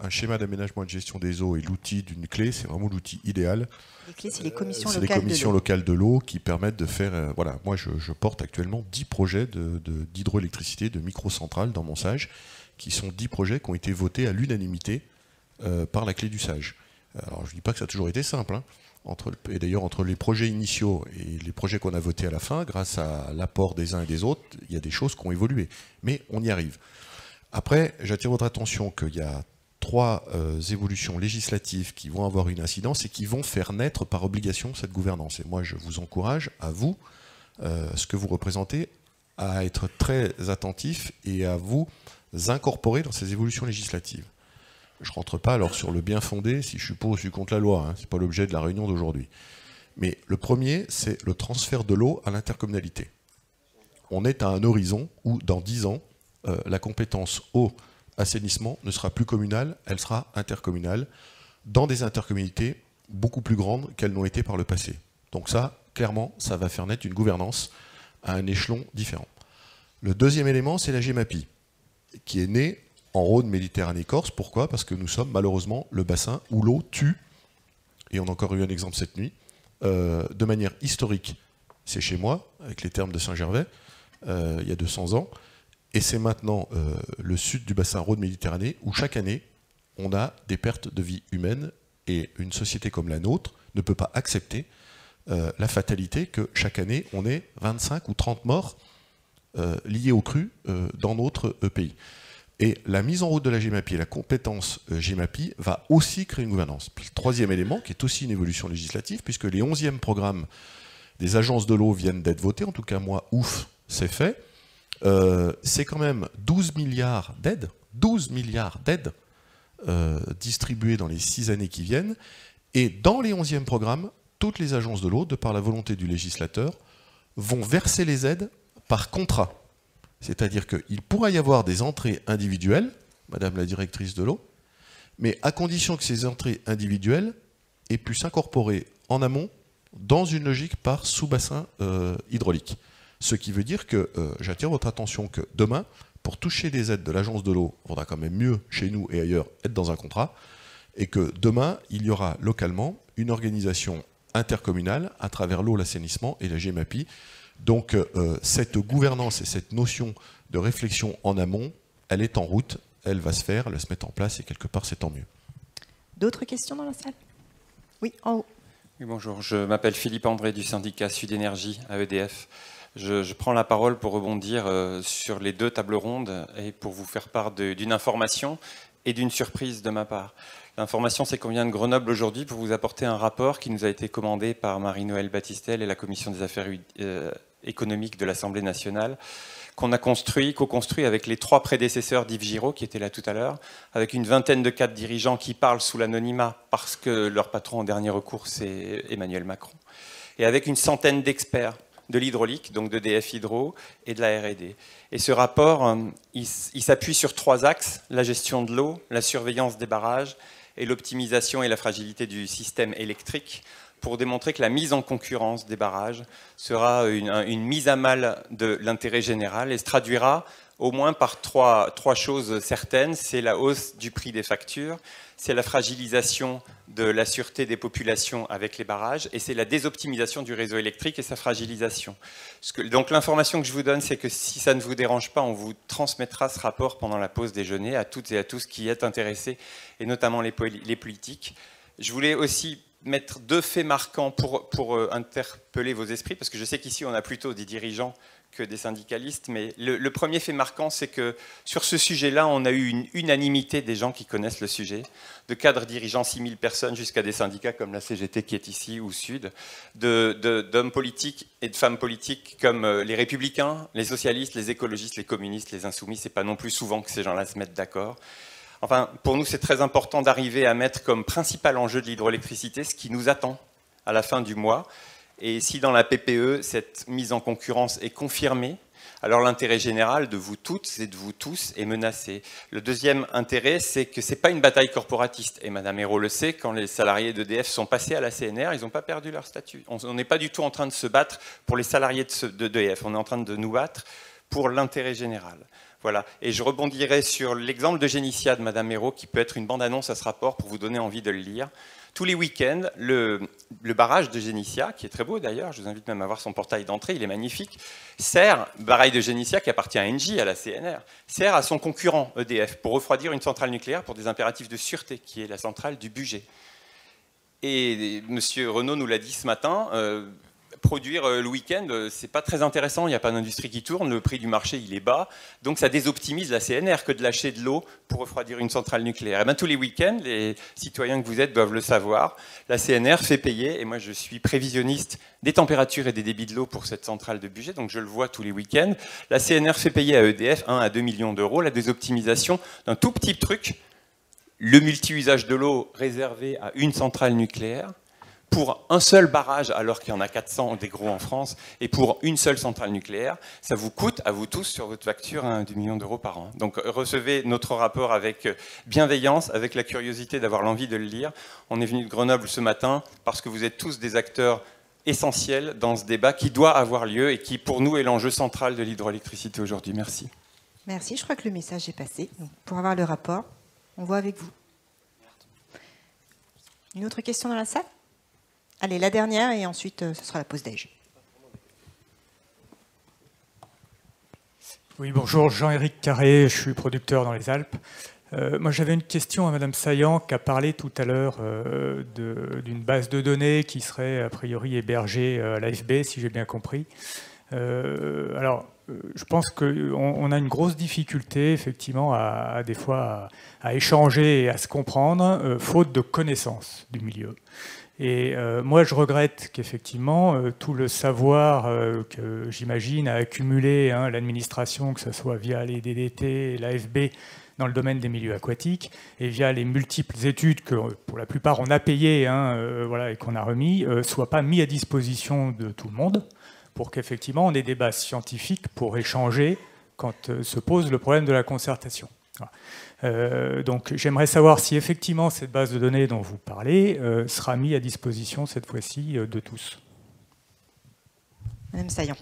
un schéma d'aménagement et de gestion des eaux est l'outil d'une clé, c'est vraiment l'outil idéal. Les clés, c'est les commissions, euh, locales, de l'eau qui permettent de faire. Euh, voilà, moi je, porte actuellement 10 projets d'hydroélectricité, de, micro de dans mon SAGE, qui sont 10 projets qui ont été votés à l'unanimité euh, par la clé du SAGE. Alors je ne dis pas que ça a toujours été simple. Hein et d'ailleurs entre les projets initiaux et les projets qu'on a votés à la fin, grâce à l'apport des uns et des autres, il y a des choses qui ont évolué. Mais on y arrive. Après, j'attire votre attention qu'il y a trois euh, évolutions législatives qui vont avoir une incidence et qui vont faire naître par obligation cette gouvernance. Et moi, je vous encourage, à vous, euh, ce que vous représentez, à être très attentif et à vous incorporer dans ces évolutions législatives. Je rentre pas alors sur le bien fondé, si je je suis contre la loi, ce hein. c'est pas l'objet de la réunion d'aujourd'hui. Mais le premier, c'est le transfert de l'eau à l'intercommunalité. On est à un horizon où, dans dix ans, euh, la compétence eau assainissement ne sera plus communale, elle sera intercommunale, dans des intercommunalités beaucoup plus grandes qu'elles n'ont été par le passé. Donc ça, clairement, ça va faire naître une gouvernance à un échelon différent. Le deuxième élément, c'est la GEMAPI, qui est née en Rhône, Méditerranée, Corse. Pourquoi Parce que nous sommes malheureusement le bassin où l'eau tue, et on a encore eu un exemple cette nuit, euh, de manière historique. C'est chez moi, avec les termes de Saint-Gervais, euh, il y a 200 ans, et c'est maintenant euh, le sud du bassin Rhône-Méditerranée où chaque année, on a des pertes de vie humaine, et une société comme la nôtre ne peut pas accepter la fatalité que chaque année, on ait 25 ou 30 morts liés aux crues dans notre pays. Et la mise en route de la GMAPI et la compétence euh, GMAPI va aussi créer une gouvernance. le troisième élément, qui est aussi une évolution législative, puisque les 11e programmes des agences de l'eau viennent d'être votés, en tout cas moi, ouf, c'est fait, euh, c'est quand même 12 milliards d'aides, 12 milliards d'aides euh, distribuées dans les six années qui viennent. Et dans les 11e programmes, toutes les agences de l'eau, de par la volonté du législateur, vont verser les aides par contrat. C'est-à-dire qu'il pourra y avoir des entrées individuelles, Madame la directrice de l'eau, mais à condition que ces entrées individuelles aient pu s'incorporer en amont dans une logique par sous-bassin euh, hydraulique. Ce qui veut dire que euh, j'attire votre attention que demain, pour toucher des aides de l'agence de l'eau, on va quand même mieux chez nous et ailleurs être dans un contrat, et que demain, il y aura localement une organisation intercommunale à travers l'eau, l'assainissement et la GMAPI donc euh, cette gouvernance et cette notion de réflexion en amont, elle est en route, elle va se faire, elle va se mettre en place et quelque part c'est tant mieux. D'autres questions dans la salle Oui, en haut. Oui, bonjour, je m'appelle Philippe André du syndicat Sud Énergie à EDF. Je, prends la parole pour rebondir euh, sur les deux tables rondes et pour vous faire part d'une information et d'une surprise de ma part. L'information, c'est qu'on vient de Grenoble aujourd'hui pour vous apporter un rapport qui nous a été commandé par Marie-Noëlle Battistel et la Commission des affaires euh, économique de l'Assemblée nationale qu'on a construit, co-construit avec les trois prédécesseurs d'Yves Giraud, qui était là tout à l'heure, avec une vingtaine de cadres dirigeants qui parlent sous l'anonymat parce que leur patron en dernier recours, c'est Emmanuel Macron, et avec une centaine d'experts de l'hydraulique, donc de DF Hydro et de la RD. Et ce rapport, hein, il s'appuie sur trois axes, la gestion de l'eau, la surveillance des barrages et l'optimisation et la fragilité du système électrique pour démontrer que la mise en concurrence des barrages sera euh, une, mise à mal de l'intérêt général et se traduira au moins par trois, trois choses certaines. C'est la hausse du prix des factures, c'est la fragilisation de la sûreté des populations avec les barrages, et c'est la désoptimisation du réseau électrique et sa fragilisation. donc l'information que je vous donne, c'est que si ça ne vous dérange pas, on vous transmettra ce rapport pendant la pause déjeuner à toutes et à tous qui y êtes intéressés, et notamment les, les politiques. Je voulais aussi mettre deux faits marquants pour, euh, interpeller vos esprits, parce que je sais qu'ici on a plutôt des dirigeants que des syndicalistes, mais le, premier fait marquant, c'est que sur ce sujet-là, on a eu une unanimité des gens qui connaissent le sujet, de cadres dirigeants 6000 personnes jusqu'à des syndicats comme la CGT qui est ici ou Sud, d'hommes de, politiques et de femmes politiques comme euh, les républicains, les socialistes, les écologistes, les communistes, les insoumis, c'est pas non plus souvent que ces gens-là se mettent d'accord. Enfin, pour nous, c'est très important d'arriver à mettre comme principal enjeu de l'hydroélectricité ce qui nous attend à la fin du mois. Et si dans la PPE, cette mise en concurrence est confirmée, alors l'intérêt général de vous toutes et de vous tous est menacé. Le deuxième intérêt, c'est que ce n'est pas une bataille corporatiste. Et Madame Hérault le sait, quand les salariés d'EDF sont passés à la CNR, ils n'ont pas perdu leur statut. On n'est pas du tout en train de se battre pour les salariés d'EDF, on est en train de nous battre pour l'intérêt général. Voilà. Et je rebondirai sur l'exemple de Génicia de Madame Hérault, qui peut être une bande-annonce à ce rapport pour vous donner envie de le lire. Tous les week-ends, le, barrage de Génicia, qui est très beau d'ailleurs, je vous invite même à voir son portail d'entrée, il est magnifique, sert, barrage de Génicia qui appartient à Engie, à la CNR, sert à son concurrent EDF pour refroidir une centrale nucléaire pour des impératifs de sûreté, qui est la centrale du budget. Et M. Renault nous l'a dit ce matin, euh, produire euh, le week-end, euh, c'est pas très intéressant, il n'y a pas d'industrie qui tourne, le prix du marché il est bas, donc ça désoptimise la CNR que de lâcher de l'eau pour refroidir une centrale nucléaire. Et eh bien tous les week-ends, les citoyens que vous êtes doivent le savoir, la CNR fait payer, et moi je suis prévisionniste des températures et des débits de l'eau pour cette centrale de budget, donc je le vois tous les week-ends, la CNR fait payer à EDF 1 à 2 millions d'euros la désoptimisation d'un tout petit truc, le multi-usage de l'eau réservé à une centrale nucléaire pour un seul barrage, alors qu'il y en a 400 des gros en France, et pour une seule centrale nucléaire, ça vous coûte à vous tous sur votre facture un million d'euros par an. Donc euh, recevez notre rapport avec euh, bienveillance, avec la curiosité d'avoir l'envie de le lire. On est venu de Grenoble ce matin parce que vous êtes tous des acteurs essentiels dans ce débat qui doit avoir lieu et qui pour nous est l'enjeu central de l'hydroélectricité aujourd'hui. Merci. Merci, je crois que le message est passé. pour avoir le rapport, on voit avec vous. Une autre question dans la salle Allez, la dernière et ensuite euh, ce sera la pause déj. Oui, bonjour, Jean-Éric Carré, je suis producteur dans les Alpes. Euh, moi, j'avais une question à Madame Saillant qui a parlé tout à l'heure euh, d'une base de données qui serait a priori hébergée à l'AFB, si j'ai bien compris. alors, je pense qu'on a une grosse difficulté, effectivement, à, des fois à, à, échanger et à se comprendre, faute de connaissances du milieu. Et euh, moi, je regrette qu'effectivement, euh, tout le savoir euh, que j'imagine a accumulé hein, l'administration, que ce soit via les DDT, l'AFB, dans le domaine des milieux aquatiques, et via les multiples études que, pour la plupart, on a payées hein, et qu'on a remis, soit pas mis à disposition de tout le monde, pour qu'effectivement, on ait des bases scientifiques pour échanger quand se pose le problème de la concertation. Euh, donc j'aimerais savoir si effectivement cette base de données dont vous parlez euh, sera mise à disposition cette fois-ci euh, de tous. Madame Saillant.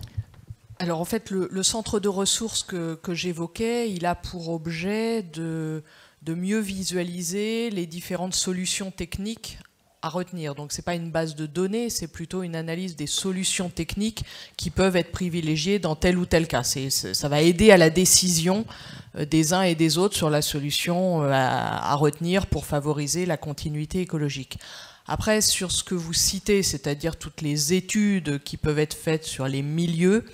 Alors en fait, le, centre de ressources que, j'évoquais, il a pour objet de mieux visualiser les différentes solutions techniques à retenir. Donc ce n'est pas une base de données, c'est plutôt une analyse des solutions techniques qui peuvent être privilégiées dans tel ou tel cas. ça va aider à la décision euh, des uns et des autres sur la solution euh, à retenir pour favoriser la continuité écologique. Après, sur ce que vous citez, c'est-à-dire toutes les études qui peuvent être faites sur les milieux,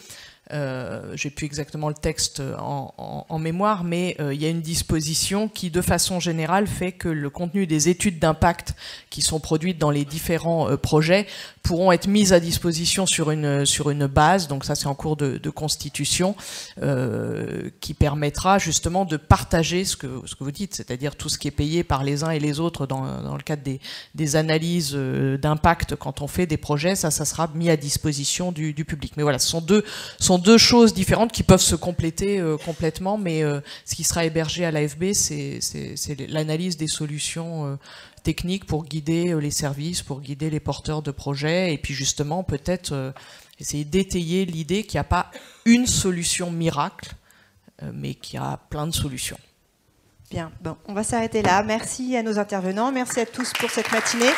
euh, j'ai plus exactement le texte en, mémoire, mais euh, il y a une disposition qui, de façon générale, fait que le contenu des études d'impact qui sont produites dans les différents euh, projets pourront être mises à disposition sur une, sur une base, donc ça c'est en cours de, constitution, euh, qui permettra justement de partager ce que, ce que vous dites, c'est-à-dire tout ce qui est payé par les uns et les autres dans, dans le cadre des, des analyses euh, d'impact quand on fait des projets, ça, ça sera mis à disposition du, public. Mais voilà, ce sont deux, sont deux choses différentes qui peuvent se compléter euh, complètement, mais ce qui sera hébergé à l'AFB, c'est l'analyse des solutions techniques pour guider euh, les services, pour guider les porteurs de projets, et puis justement peut-être euh, essayer d'étayer l'idée qu'il n'y a pas une solution miracle, euh, mais qu'il y a plein de solutions. Bien, bon, on va s'arrêter là. Merci à nos intervenants, merci à tous pour cette matinée.